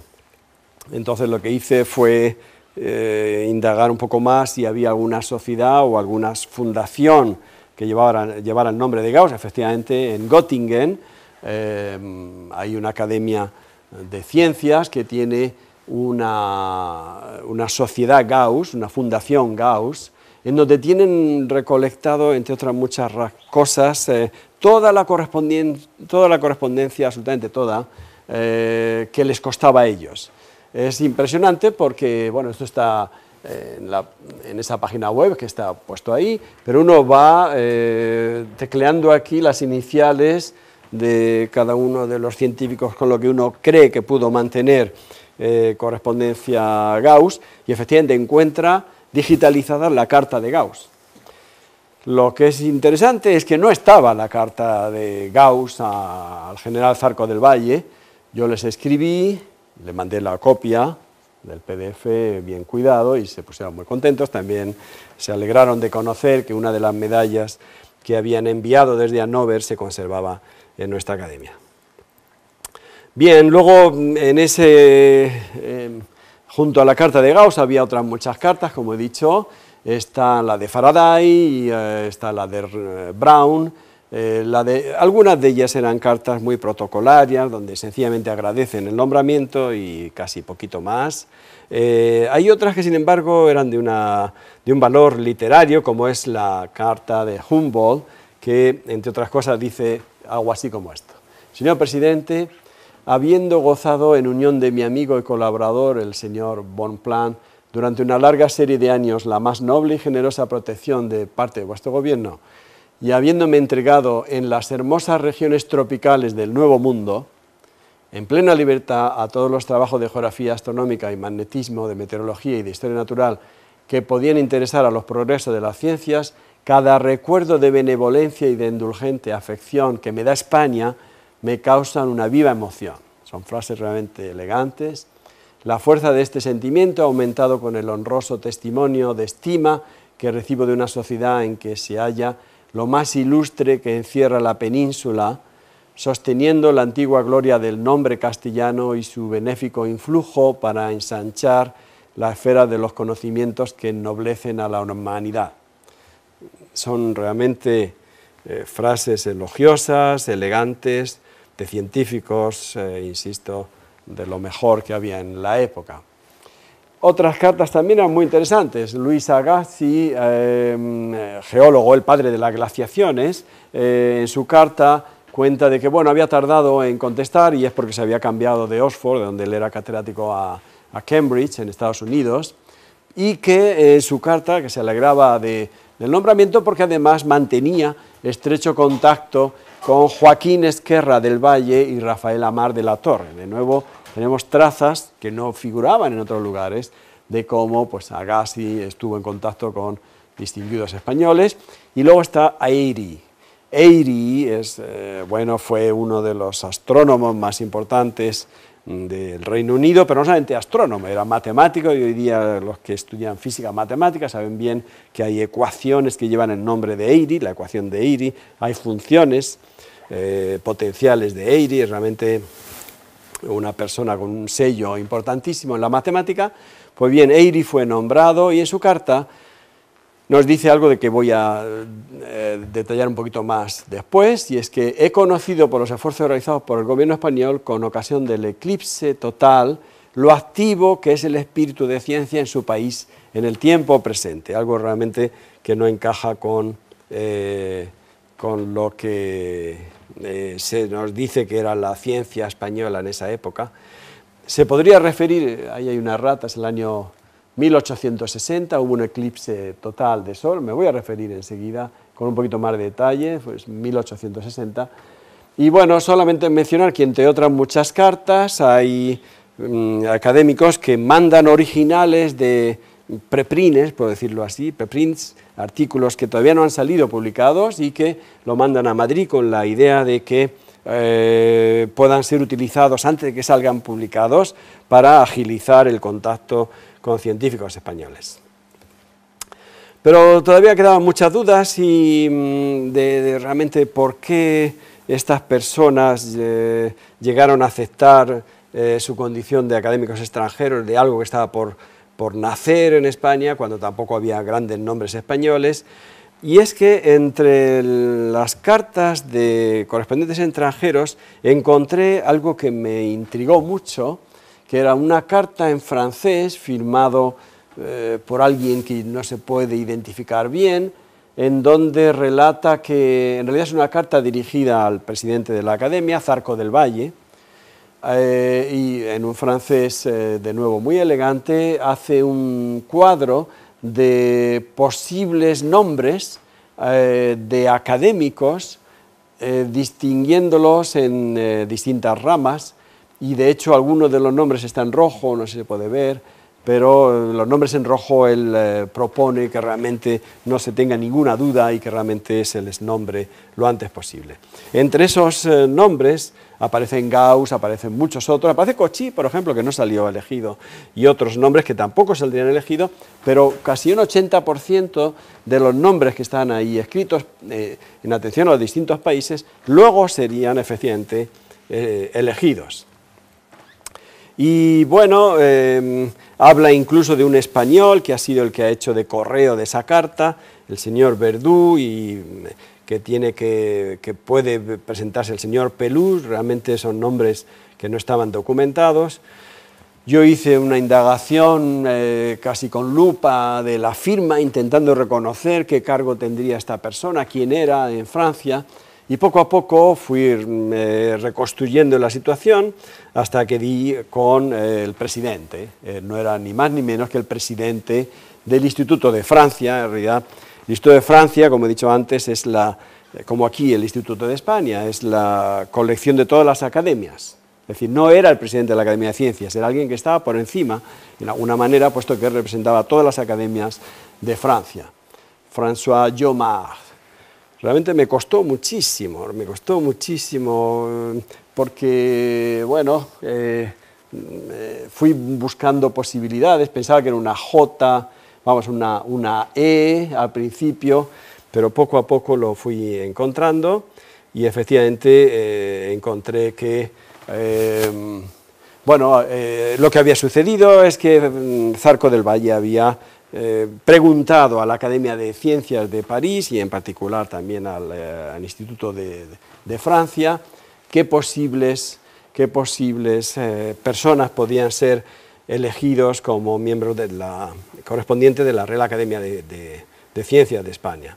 entonces lo que hice fue eh, indagar un poco más si había alguna sociedad o alguna fundación que llevara, el nombre de Gauss. Efectivamente, en Göttingen eh, hay una academia de ciencias que tiene una, sociedad Gauss, una fundación Gauss, en donde tienen recolectado, entre otras muchas cosas, eh, toda, la correspondencia, absolutamente toda, que les costaba a ellos. Es impresionante porque, bueno, esto está eh, en, esa página web que está puesto ahí, pero uno va eh, tecleando aquí las iniciales de cada uno de los científicos con lo que uno cree que pudo mantener eh, correspondencia Gauss y efectivamente encuentra digitalizada la carta de Gauss. Lo que es interesante es que no estaba la carta de Gauss al general Zarco del Valle, yo les escribí, le mandé la copia del PDF bien cuidado y se pusieron muy contentos. También se alegraron de conocer que una de las medallas que habían enviado desde Hannover se conservaba en nuestra academia. Bien, luego mm, en ese, em, junto a la carta de Gauss había otras muchas cartas, como he dicho, está la de Faraday, eh, está la de eh, Brown, eh, algunas de ellas eran cartas muy protocolarias, donde sencillamente agradecen el nombramiento y casi poquito más. Eh, hay otras que, sin embargo, eran de, una, de un valor literario, como es la carta de Humboldt, que, entre otras cosas, dice algo así como esto. Señor presidente, habiendo gozado en unión de mi amigo y colaborador, el señor Bonplan, durante una larga serie de años la más noble y generosa protección de parte de vuestro gobierno, y habiéndome entregado en las hermosas regiones tropicales del Nuevo Mundo, en plena libertad a todos los trabajos de geografía astronómica y magnetismo, de meteorología y de historia natural que podían interesar a los progresos de las ciencias, cada recuerdo de benevolencia y de indulgente afección que me da España me causan una viva emoción. Son frases realmente elegantes. La fuerza de este sentimiento ha aumentado con el honroso testimonio de estima que recibo de una sociedad en que se halla lo más ilustre que encierra la península, sosteniendo la antigua gloria del nombre castellano y su benéfico influjo para ensanchar la esfera de los conocimientos que ennoblecen a la humanidad. Son realmente eh, frases elogiosas, elegantes, de científicos, eh, insisto, de lo mejor que había en la época. Otras cartas también eran muy interesantes. Luis Agassi, em, geólogo, el padre de las glaciaciones, eh, en su carta cuenta de que bueno, había tardado en contestar y es porque se había cambiado de Oxford, donde él era catedrático, a, Cambridge, en Estados Unidos, y que en eh, su carta, que se alegraba del nombramiento, porque además mantenía estrecho contacto con Joaquín Esquerra del Valle y Rafael Amar de la Torre. De nuevo, tenemos trazas que no figuraban en otros lugares de cómo pues, Agassi estuvo en contacto con distinguidos españoles. Y luego está Airy. Airy es, eh, bueno, fue uno de los astrónomos más importantes mm, del Reino Unido, pero no solamente astrónomo, era matemático y hoy día los que estudian física matemática saben bien que hay ecuaciones que llevan el nombre de Airy, la ecuación de Airy, hay funciones eh, potenciales de Airy, es realmente una persona con un sello importantísimo en la matemática, pues bien, Eiri fue nombrado y en su carta nos dice algo de que voy a eh, detallar un poquito más después, y es que he conocido por los esfuerzos realizados por el gobierno español con ocasión del eclipse total lo activo que es el espíritu de ciencia en su país en el tiempo presente, algo realmente que no encaja con, eh, con lo que eh, se nos dice que era la ciencia española en esa época, se podría referir, ahí hay unas ratas, el año 1860 hubo un eclipse total de sol, me voy a referir enseguida con un poquito más de detalle, pues 1860. Y bueno, solamente mencionar que entre otras muchas cartas hay mm, académicos que mandan originales de preprints, puedo decirlo así, preprints, artículos que todavía no han salido publicados y que lo mandan a Madrid con la idea de que eh, puedan ser utilizados antes de que salgan publicados para agilizar el contacto con científicos españoles. Pero todavía quedaban muchas dudas y mm, de, realmente por qué estas personas eh, llegaron a aceptar eh, su condición de académicos extranjeros, de algo que estaba por por nacer en España, cuando tampoco había grandes nombres españoles, y es que entre las cartas de correspondientes extranjeros encontré algo que me intrigó mucho, que era una carta en francés firmado eh, por alguien que no se puede identificar bien, en donde relata que en realidad es una carta dirigida al presidente de la Academia, Zarco del Valle, eh, y en un francés eh, de nuevo muy elegante, hace un cuadro de posibles nombres eh, de académicos, distinguiéndolos en distintas ramas, y de hecho algunos de los nombres están en rojo, no se puede ver, pero los nombres en rojo él propone que realmente no se tenga ninguna duda y que realmente se les nombre lo antes posible. Entre esos nombres aparecen Gauss, aparecen muchos otros, aparece Cochí, por ejemplo, que no salió elegido, y otros nombres que tampoco saldrían elegidos, pero casi un 80% de los nombres que están ahí escritos eh, en atención a los distintos países, luego serían eficiente, eh, elegidos. Y bueno, eh, habla incluso de un español que ha sido el que ha hecho de correo de esa carta, el señor Verdú, y que, tiene que, puede presentarse el señor Pelús, realmente son nombres que no estaban documentados. Yo hice una indagación eh, casi con lupa de la firma, intentando reconocer qué cargo tendría esta persona, quién era en Francia, y poco a poco fui mm, eh, reconstruyendo la situación hasta que di con eh, el presidente. no era ni más ni menos que el presidente del Instituto de Francia, en realidad el Instituto de Francia, como he dicho antes, es la, como aquí el Instituto de España, es la colección de todas las academias. Es decir, no era el presidente de la Academia de Ciencias, era alguien que estaba por encima, en alguna manera, puesto que representaba todas las academias de Francia. François Jomard. Realmente me costó muchísimo, me costó muchísimo, porque, bueno, eh, eh, fui buscando posibilidades, pensaba que era una J, vamos, una, E al principio, pero poco a poco lo fui encontrando y efectivamente eh, encontré que, em, bueno, eh, lo que había sucedido es que mm, Zarco del Valle había eh, preguntado a la Academia de Ciencias de París y en particular también al, Instituto de, de, Francia qué posibles, qué posibles personas podían ser elegidos como miembros de la, correspondiente de la Real Academia de, Ciencias de España.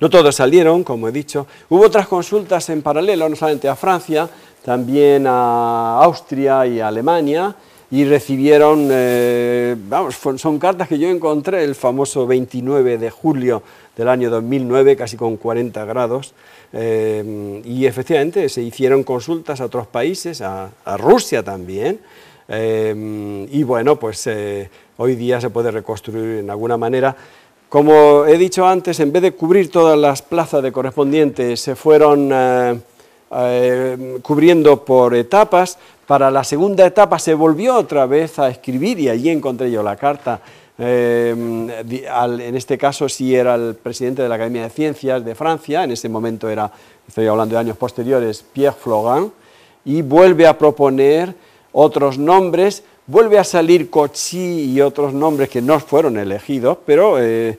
No todos salieron, como he dicho. Hubo otras consultas en paralelo, no solamente a Francia, también a Austria y a Alemania, y recibieron, eh, vamos, son cartas que yo encontré el famoso 29 de julio del año 2009, casi con 40 grados, eh, y efectivamente se hicieron consultas a otros países, a Rusia también, Em, y bueno, pues eh, hoy día se puede reconstruir en alguna manera. Como he dicho antes, en vez de cubrir todas las plazas de correspondientes, se fueron eh, eh, cubriendo por etapas. Para la segunda etapa se volvió otra vez a escribir y allí encontré yo la carta. Em, en este caso sí era el presidente de la Academia de Ciencias de Francia, en ese momento era, estoy hablando de años posteriores, Pierre Flogan, y vuelve a proponer otros nombres, vuelve a salir Cochí y otros nombres que no fueron elegidos, pero eh,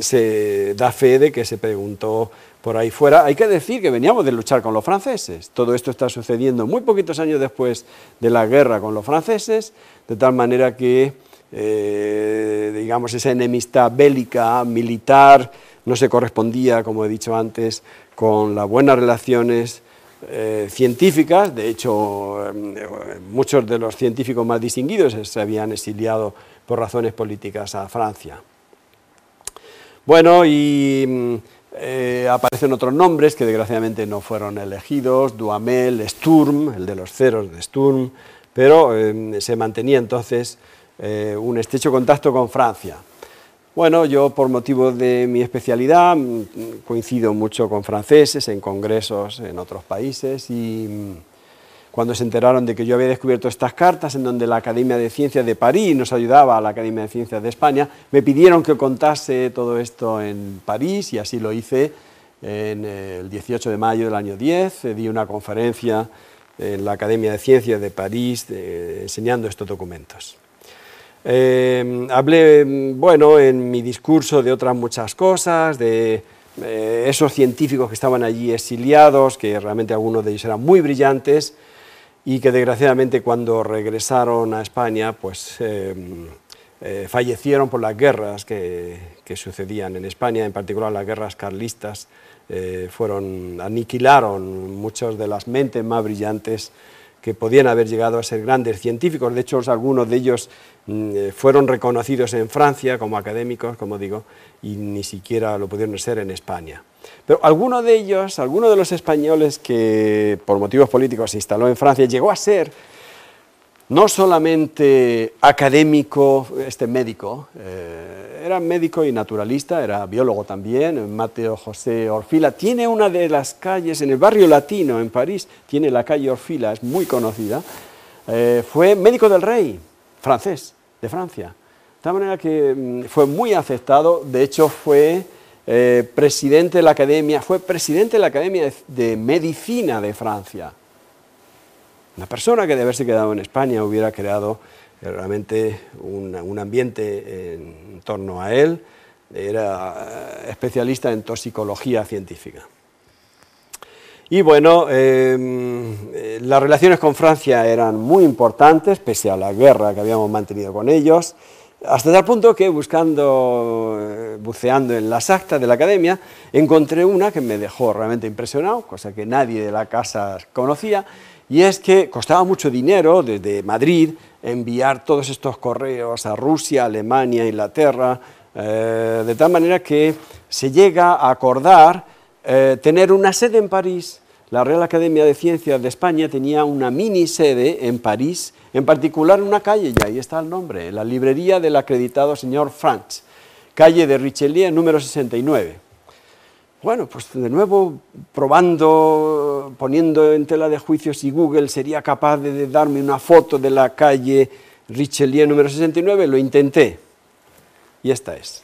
se da fe de que se preguntó por ahí fuera. Hay que decir que veníamos de luchar con los franceses. Todo esto está sucediendo muy poquitos años después de la guerra con los franceses, de tal manera que, eh, digamos, esa enemistad bélica, militar, no se correspondía, como he dicho antes, con las buenas relaciones eh, científicas, de hecho em, muchos de los científicos más distinguidos se habían exiliado por razones políticas a Francia. Bueno, y mm, eh, aparecen otros nombres que desgraciadamente no fueron elegidos, Duhamel, Sturm, el de los ceros de Sturm, pero em, se mantenía entonces eh, un estrecho contacto con Francia. Bueno, yo por motivo de mi especialidad mm, coincido mucho con franceses en congresos en otros países y mm, cuando se enteraron de que yo había descubierto estas cartas en donde la Academia de Ciencias de París nos ayudaba a la Academia de Ciencias de España, me pidieron que contase todo esto en París y así lo hice en el 18 de mayo del año 10, eh, di una conferencia en la Academia de Ciencias de París eh, enseñando estos documentos. Em, hablé, em, bueno, en mi discurso de otras muchas cosas, de eh, esos científicos que estaban allí exiliados, que realmente algunos de ellos eran muy brillantes y que desgraciadamente cuando regresaron a España, pues em, eh, fallecieron por las guerras que, sucedían en España, en particular las guerras carlistas, eh, aniquilaron muchas de las mentes más brillantes que podían haber llegado a ser grandes científicos. De hecho, algunos de ellos mm, eh, fueron reconocidos en Francia como académicos, como digo, y ni siquiera lo pudieron ser en España. Pero alguno de ellos, alguno de los españoles que por motivos políticos se instaló en Francia, llegó a ser no solamente académico, este médico, eh, era médico y naturalista, era biólogo también, Mateo José Orfila, tiene una de las calles en el barrio latino en París, tiene la calle Orfila, es muy conocida, eh, fue médico del rey francés, de Francia, de tal manera que mm, fue muy aceptado, de hecho fue eh, presidente de la academia, fue presidente de la Academia de Medicina de Francia, una persona que de haberse quedado en España hubiera creado eh, realmente un, ambiente en, torno a él. Era eh, especialista en toxicología científica. Y bueno, em, eh, las relaciones con Francia eran muy importantes, pese a la guerra que habíamos mantenido con ellos, hasta tal punto que buscando, buceando en las actas de la academia, encontré una que me dejó realmente impresionado, cosa que nadie de la casa conocía, y es que costaba mucho dinero desde Madrid enviar todos estos correos a Rusia, Alemania, Inglaterra, eh, de tal manera que se llega a acordar eh, tener una sede en París. La Real Academia de Ciencias de España tenía una mini sede en París, en particular en una calle, y ahí está el nombre, la librería del acreditado señor Franz, calle de Richelieu número 69. Bueno, pues de nuevo probando, poniendo en tela de juicio si Google sería capaz de darme una foto de la calle Richelieu número 69, lo intenté. Y esta es.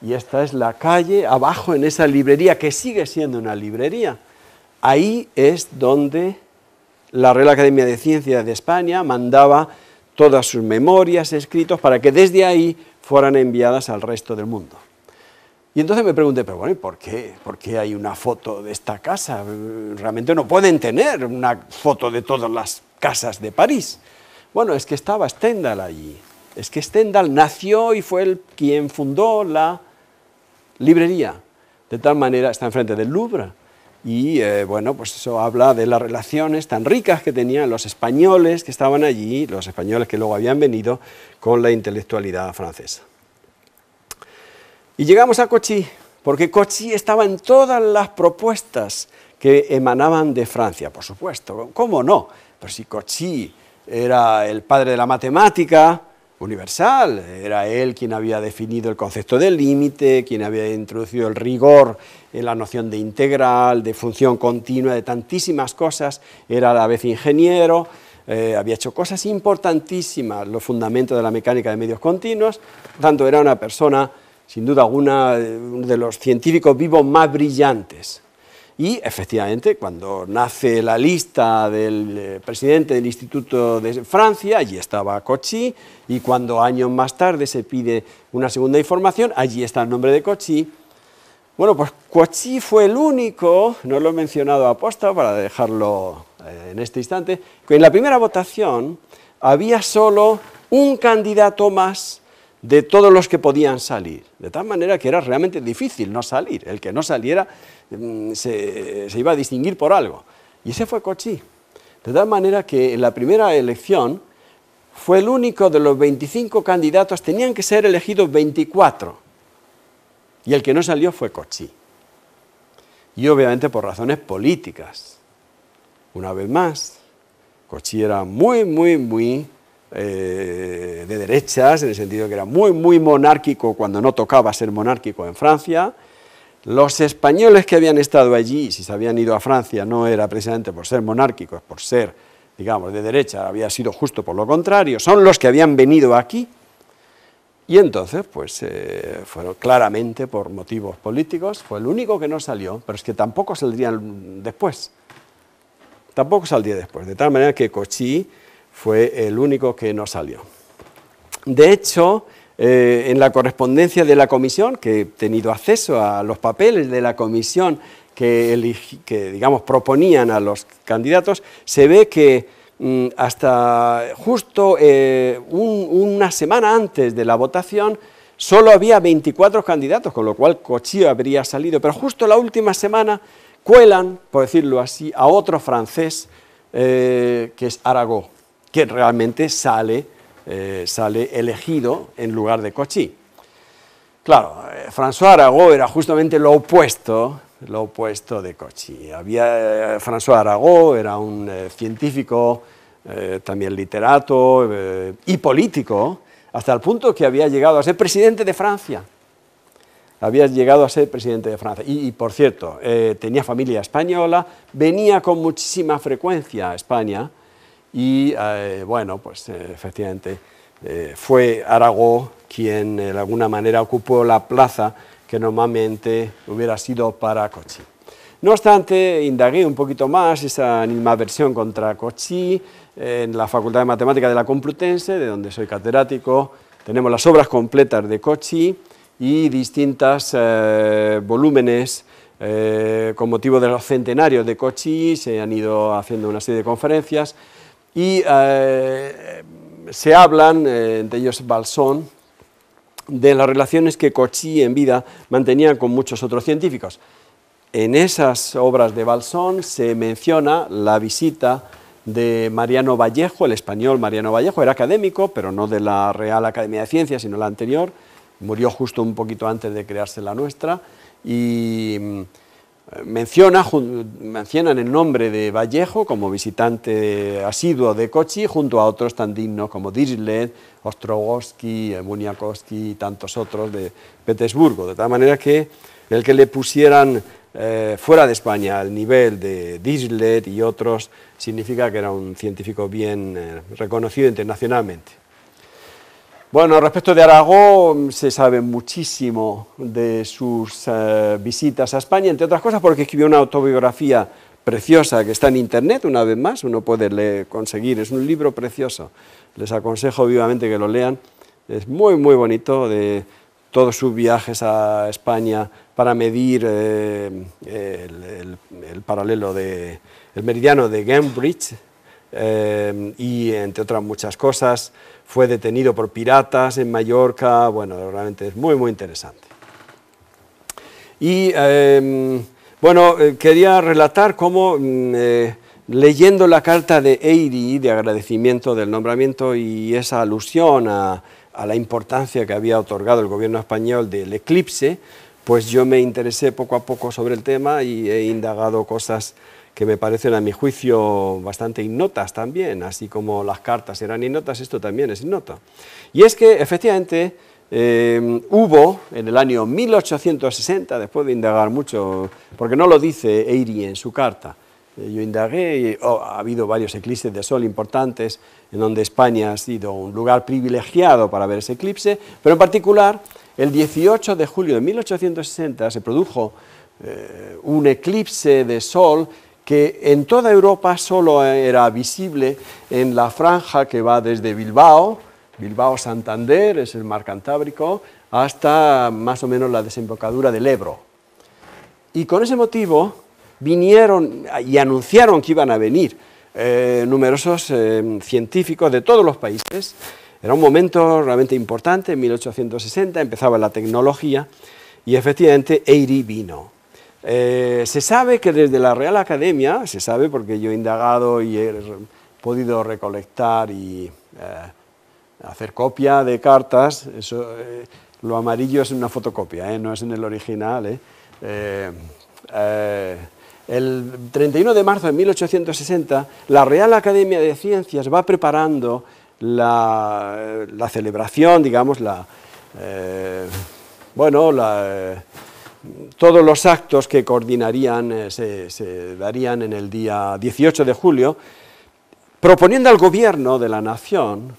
Y esta es la calle abajo en esa librería, que sigue siendo una librería. Ahí es donde la Real Academia de Ciencias de España mandaba todas sus memorias, escritos, para que desde ahí fueran enviadas al resto del mundo. Y entonces me pregunté, pero bueno, ¿y por qué? ¿Por qué hay una foto de esta casa? Realmente no pueden tener una foto de todas las casas de París. Bueno, es que estaba Stendhal allí. Es que Stendhal nació y fue el quien fundó la librería. De tal manera está enfrente del Louvre. Y eh, bueno, pues eso habla de las relaciones tan ricas que tenían los españoles que estaban allí, los españoles que luego habían venido, con la intelectualidad francesa. Y llegamos a Cochí, porque Cochí estaba en todas las propuestas que emanaban de Francia, por supuesto. ¿Cómo no? Pero si Cochí era el padre de la matemática universal, era él quien había definido el concepto del límite, quien había introducido el rigor en la noción de integral, de función continua, de tantísimas cosas, era a la vez ingeniero, eh, había hecho cosas importantísimas, los fundamentos de la mecánica de medios continuos, tanto era una persona sin duda alguna, eh, uno de los científicos vivos más brillantes. Y efectivamente, cuando nace la lista del eh, presidente del Instituto de Francia, allí estaba Cochí, y cuando años más tarde se pide una segunda información, allí está el nombre de Cochí. Bueno, pues Cochí fue el único, no lo he mencionado aposta para dejarlo eh, en este instante, que en la primera votación había solo un candidato más de todos los que podían salir, de tal manera que era realmente difícil no salir, el que no saliera mm, se, iba a distinguir por algo. Y ese fue Cochí, de tal manera que en la primera elección fue el único de los 25 candidatos, tenían que ser elegidos 24, y el que no salió fue Cochí. Y obviamente por razones políticas. Una vez más, Cochí era muy, muy, muy eh, de derechas, en el sentido que era muy, muy monárquico cuando no tocaba ser monárquico en Francia. Los españoles que habían estado allí, si se habían ido a Francia, no era precisamente por ser monárquicos, por ser, digamos, de derecha, había sido justo por lo contrario, son los que habían venido aquí. Y entonces, pues, eh, fueron claramente por motivos políticos, fue el único que no salió, pero es que tampoco saldrían después tampoco saldría después. De tal manera que Cochí fue el único que no salió. De hecho, eh, en la correspondencia de la comisión, que he tenido acceso a los papeles de la comisión que, digamos, proponían a los candidatos, se ve que mm, hasta justo eh, una semana antes de la votación solo había 24 candidatos, con lo cual Cochillo habría salido, pero justo la última semana cuelan, por decirlo así, a otro francés eh, que es Aragó que realmente sale, eh, sale elegido en lugar de Cochí. Claro, eh, François Arago era justamente lo opuesto, lo opuesto de Cochí. Había, eh, François Arago era un científico, también literato y político, hasta el punto que había llegado a ser presidente de Francia. Había llegado a ser presidente de Francia. y por cierto, tenía familia española, venía con muchísima frecuencia a España, y eh, bueno, pues eh, efectivamente eh, fue Aragó quien de alguna manera ocupó la plaza que normalmente hubiera sido para Cochí. No obstante, indagué un poquito más esa misma versión contra Cochí en la Facultad de Matemática de la Complutense, de donde soy catedrático. Tenemos las obras completas de Cochí y distintos volúmenes con motivo de los centenarios de Cochí. Se han ido haciendo una serie de conferencias y eh, se hablan, eh, entre de ellos Balsón, de las relaciones que Cochí en vida mantenía con muchos otros científicos. En esas obras de Balsón se menciona la visita de Mariano Vallejo, el español Mariano Vallejo, era académico, pero no de la Real Academia de Ciencias, sino la anterior, murió justo un poquito antes de crearse la nuestra, y mm, mencionan el nombre de Vallejo como visitante asiduo de Cochi junto a otros tan dignos como Dislet, Ostrogoski, Muniakowski y tantos otros de Petersburgo. De tal manera que el que le pusieran eh, fuera de España al nivel de Dislet y otros significa que era un científico bien eh, reconocido internacionalmente. Bueno, respecto de Aragón, se sabe muchísimo de sus eh, visitas a España, entre otras cosas porque escribió una autobiografía preciosa que está en internet, una vez más, uno puede conseguir, es un libro precioso, les aconsejo vivamente que lo lean, es muy, muy bonito, de todos sus viajes a España para medir eh, el, paralelo de, el meridiano de Cambridge, Em, y entre otras muchas cosas fue detenido por piratas en Mallorca, bueno, realmente es muy, muy interesante. Y em, bueno, eh, quería relatar cómo mm, eh, leyendo la carta de Eiri de agradecimiento del nombramiento y esa alusión a, a la importancia que había otorgado el gobierno español del eclipse, pues yo me interesé poco a poco sobre el tema y he indagado cosas que me parecen a mi juicio bastante innotas también, así como las cartas eran innotas, esto también es innota... Y es que efectivamente eh, hubo en el año 1860, después de indagar mucho, porque no lo dice Eiri en su carta, eh, yo indagué oh, ha habido varios eclipses de sol importantes en donde España ha sido un lugar privilegiado para ver ese eclipse, pero en particular el 18 de julio de 1860 se produjo eh, un eclipse de sol que en toda Europa solo era visible en la franja que va desde Bilbao, Bilbao-Santander, es el mar Cantábrico, hasta más o menos la desembocadura del Ebro. Y con ese motivo vinieron y anunciaron que iban a venir eh, numerosos eh, científicos de todos los países. Era un momento realmente importante, en 1860 empezaba la tecnología y efectivamente Eiri vino. Eh, se sabe que desde la Real Academia, se sabe porque yo he indagado y he podido recolectar y eh, hacer copia de cartas, eh, lo amarillo es una fotocopia, no es en el original. el 31 de marzo de 1860, la Real Academia de Ciencias va preparando la, celebración, digamos, bueno, la todos los actos que coordinarían eh, se, darían en el día 18 de julio, proponiendo al gobierno de la nación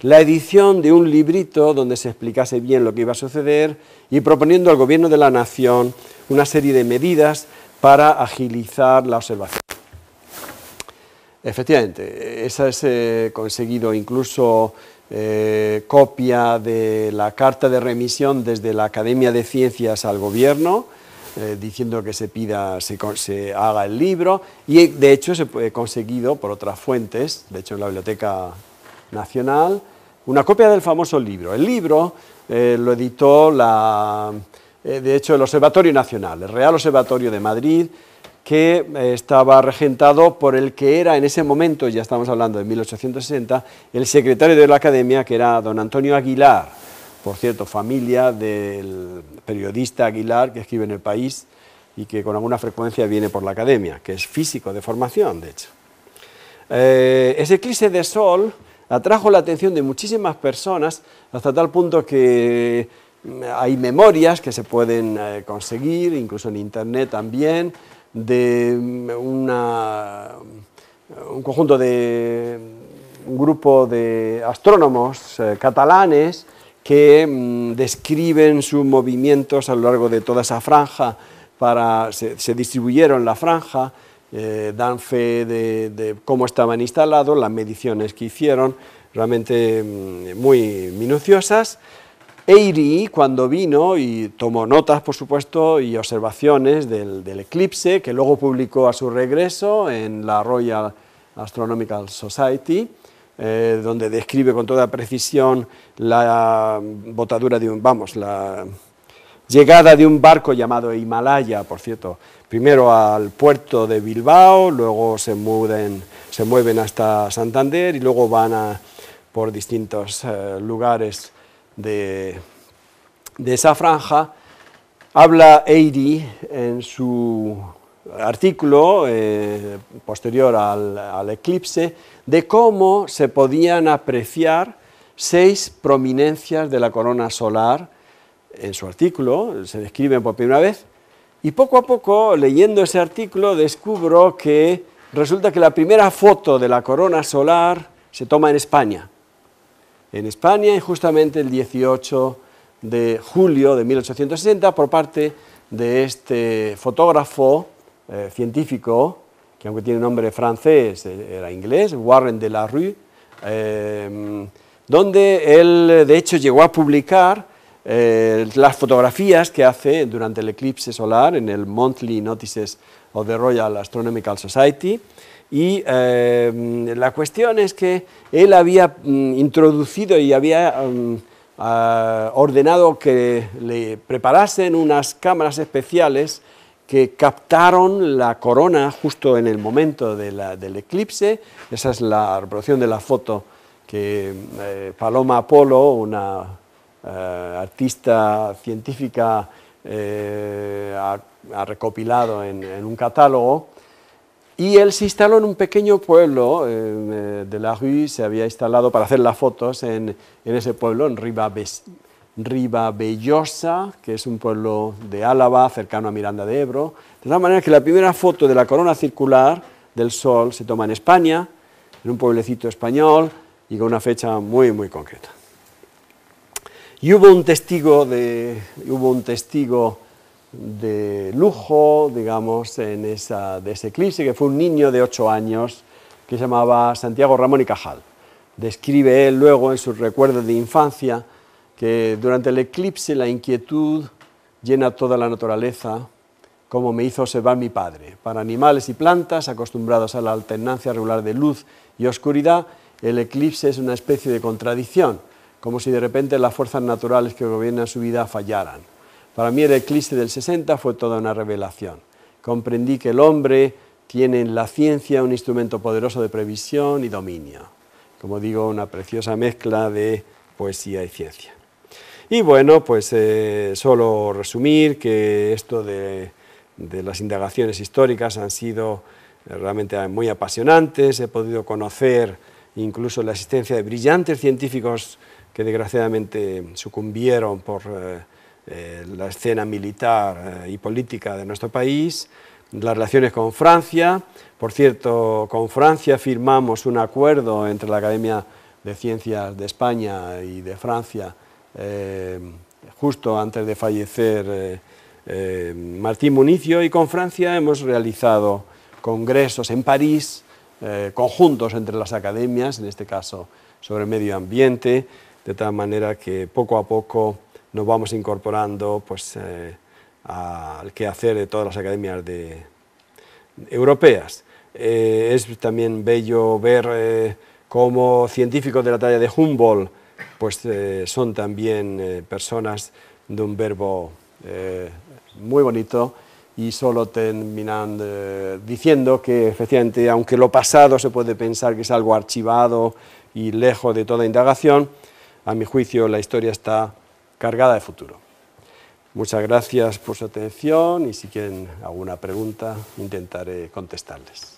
la edición de un librito donde se explicase bien lo que iba a suceder y proponiendo al gobierno de la nación una serie de medidas para agilizar la observación. Efectivamente, eso es eh, conseguido incluso eh, copia de la carta de remisión desde la Academia de Ciencias al Gobierno, eh, diciendo que se pida, se, haga el libro, y de hecho se he conseguido por otras fuentes, de hecho en la Biblioteca Nacional, una copia del famoso libro. El libro eh, lo editó la, de hecho el Observatorio Nacional, el Real Observatorio de Madrid, que eh, estaba regentado por el que era en ese momento, ya estamos hablando de 1860, el secretario de la Academia, que era don Antonio Aguilar, por cierto, familia del periodista Aguilar que escribe en El País y que con alguna frecuencia viene por la Academia, que es físico de formación, de hecho. Eh, ese eclipse de sol atrajo la atención de muchísimas personas hasta tal punto que mm, hay memorias que se pueden eh, conseguir, incluso en Internet también, de un conjunto de un grupo de astrónomos eh, catalanes que mm, describen sus movimientos a lo largo de toda esa franja, para, se, distribuyeron la franja, eh, dan fe de, cómo estaban instalados, las mediciones que hicieron, realmente mm, muy minuciosas. Eiri, cuando vino y tomó notas, por supuesto, y observaciones del, eclipse, que luego publicó a su regreso en la Royal Astronomical Society, eh, donde describe con toda precisión la botadura de un, vamos, la llegada de un barco llamado Himalaya, por cierto, primero al puerto de Bilbao, luego se, muden, se mueven hasta Santander y luego van por distintos eh, lugares de, esa franja, habla Eidi en su artículo eh, posterior al, al, eclipse de cómo se podían apreciar seis prominencias de la corona solar. En su artículo se describen por primera vez y poco a poco, leyendo ese artículo, descubro que resulta que la primera foto de la corona solar se toma en España en España y justamente el 18 de julio de 1860 por parte de este fotógrafo eh, científico, que aunque tiene nombre francés, eh, era inglés, Warren de la Rue, eh, donde él de hecho llegó a publicar las fotografías que hace durante el eclipse solar en el Monthly Notices of the Royal Astronomical Society, y em, la cuestión es que él había mm, introducido y había em, ordenado que le preparasen unas cámaras especiales que captaron la corona justo en el momento del eclipse. Esa es la reproducción de la foto que eh, Paloma Apolo, una eh, artista científica, eh, ha, recopilado en un catálogo y él se instaló en un pequeño pueblo eh, de la Rue, se había instalado para hacer las fotos en, ese pueblo, en Riva que es un pueblo de Álava, cercano a Miranda de Ebro. De tal manera que la primera foto de la corona circular del Sol se toma en España, en un pueblecito español, y con una fecha muy, muy concreta. Y hubo un testigo, de, hubo un testigo de lujo, digamos, en de ese eclipse, que fue un niño de ocho años que se llamaba Santiago Ramón y Cajal. Describe él luego en sus recuerdos de infancia que durante el eclipse la inquietud llena toda la naturaleza, como me hizo observar mi padre. Para animales y plantas acostumbrados a la alternancia regular de luz y oscuridad, el eclipse es una especie de contradicción, como si de repente las fuerzas naturales que gobiernan su vida fallaran. Para mí el eclipse del 60 fue toda una revelación. Comprendí que el hombre tiene en la ciencia un instrumento poderoso de previsión y dominio. Como digo, una preciosa mezcla de poesía y ciencia. Y bueno, pues eh, solo resumir que esto de, las indagaciones históricas han sido eh, realmente muy apasionantes. He podido conocer incluso la existencia de brillantes científicos que desgraciadamente sucumbieron por... Eh, eh, la escena militar eh, y política de nuestro país, las relaciones con Francia. Por cierto, con Francia firmamos un acuerdo entre la Academia de Ciencias de España y de Francia eh, justo antes de fallecer Martín Municio y con Francia hemos realizado congresos en París, conjuntos entre las academias, en este caso sobre medio ambiente, de tal manera que poco a poco nos vamos incorporando pues, eh, al quehacer de todas las academias europeas. Eh, es también bello ver eh, cómo científicos de la talla de Humboldt pues, eh, son también personas de un verbo muy bonito y solo terminan diciendo que efectivamente, aunque lo pasado se puede pensar que es algo archivado y lejos de toda indagación, a mi juicio la historia está cargada de futuro. Muchas gracias por su atención y si quieren alguna pregunta intentaré contestarles.